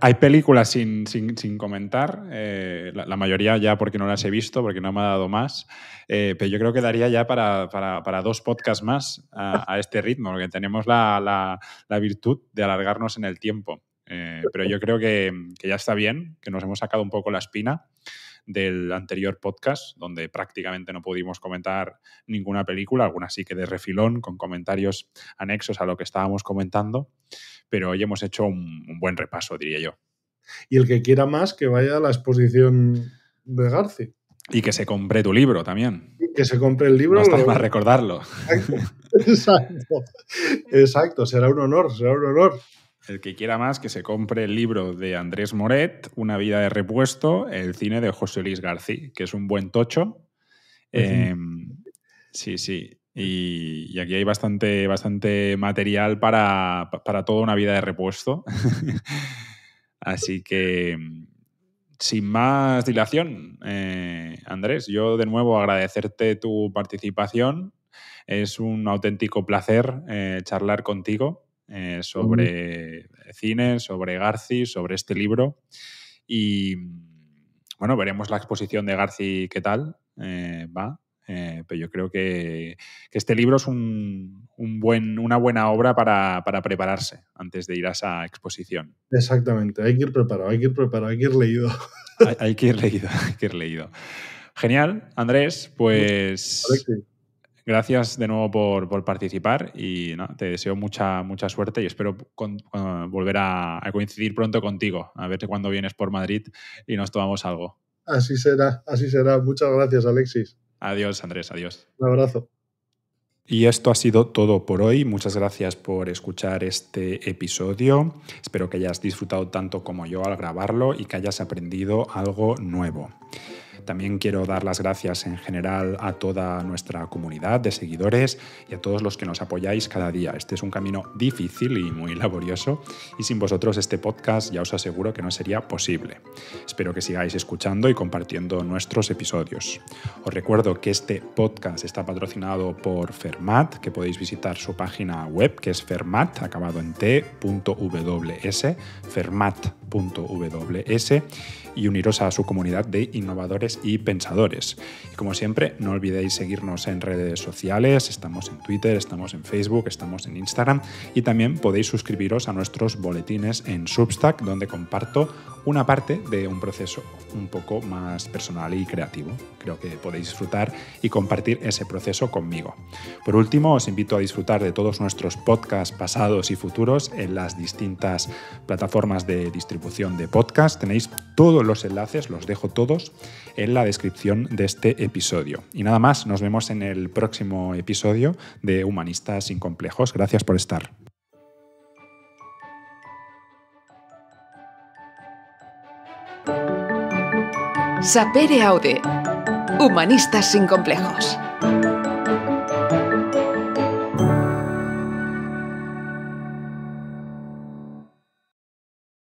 A: hay, películas sin, sin, comentar, eh, la, mayoría ya porque no las he visto, porque no me ha dado más, eh, pero yo creo que daría ya para, para, para dos podcasts más a, este ritmo, porque tenemos la, la, la, virtud de alargarnos en el tiempo. pero yo creo que ya está bien, que nos hemos sacado un poco la espina del anterior podcast, donde prácticamente no pudimos comentar ninguna película, alguna sí que de refilón, con comentarios anexos a lo que estábamos comentando, pero hoy hemos hecho un, buen repaso, diría yo.
B: Y el que quiera más, que vaya a la exposición de Garci.
A: Y que se compre tu libro también. que se compre el libro. No estás recordarlo. Exacto. Será un honor, será un honor. El que quiera más, que se compre el libro de Andrés Moret, Una vida de repuesto, el cine de José Luis García, que es un buen tocho. Em, sí, sí. Y, aquí hay bastante, bastante material para, toda una vida de repuesto. Así que, sin más dilación, eh, Andrés, yo de nuevo agradecerte tu participación. Es un auténtico placer eh, charlar contigo. Eh, sobre cine, sobre Garci, sobre este libro. Y bueno, veremos la exposición de Garci qué tal eh, va. Eh, pero yo creo que, este libro es un, buen, una buena obra para, prepararse antes de ir a esa exposición.
B: Exactamente, hay que ir preparado, hay que ir preparado, hay que ir leído.
A: hay, que ir leído, hay que ir leído. Genial, Andrés, pues... Gracias de nuevo por, por participar y te deseo mucha, mucha suerte y espero volver a, coincidir pronto contigo, a ver cuando vienes por Madrid y nos tomamos algo.
B: Así será, así será. Muchas gracias, Alexis.
A: Adiós, Andrés, adiós. Un abrazo. Y esto ha sido todo por hoy. Muchas gracias por escuchar este episodio. Espero que hayas disfrutado tanto como yo al grabarlo y que hayas aprendido algo nuevo. También quiero dar las gracias en general a toda nuestra comunidad de seguidores y a todos los que nos apoyáis cada día. Este es un camino difícil y muy laborioso y sin vosotros este podcast ya os aseguro que no sería posible. Espero que sigáis escuchando y compartiendo nuestros episodios. Os recuerdo que este podcast está patrocinado por Fermat, que podéis visitar su página web que es fermat, acabado en t.ws, fermat.ws y uniros a su comunidad de innovadores y pensadores. Y como siempre, no olvidéis seguirnos en redes sociales, estamos en Twitter, estamos en Facebook, estamos en Instagram y también podéis suscribiros a nuestros boletines en Substack, donde comparto una parte de un proceso un poco más personal y creativo. Creo que podéis disfrutar y compartir ese proceso conmigo. Por último, os invito a disfrutar de todos nuestros podcasts pasados y futuros en las distintas plataformas de distribución de podcast. Tenéis todos los enlaces, los dejo todos en la descripción de este episodio. Y nada más, nos vemos en el próximo episodio de Humanistas sin complejos. Gracias por estar.
B: Sapere Aude. Humanistas sin complejos.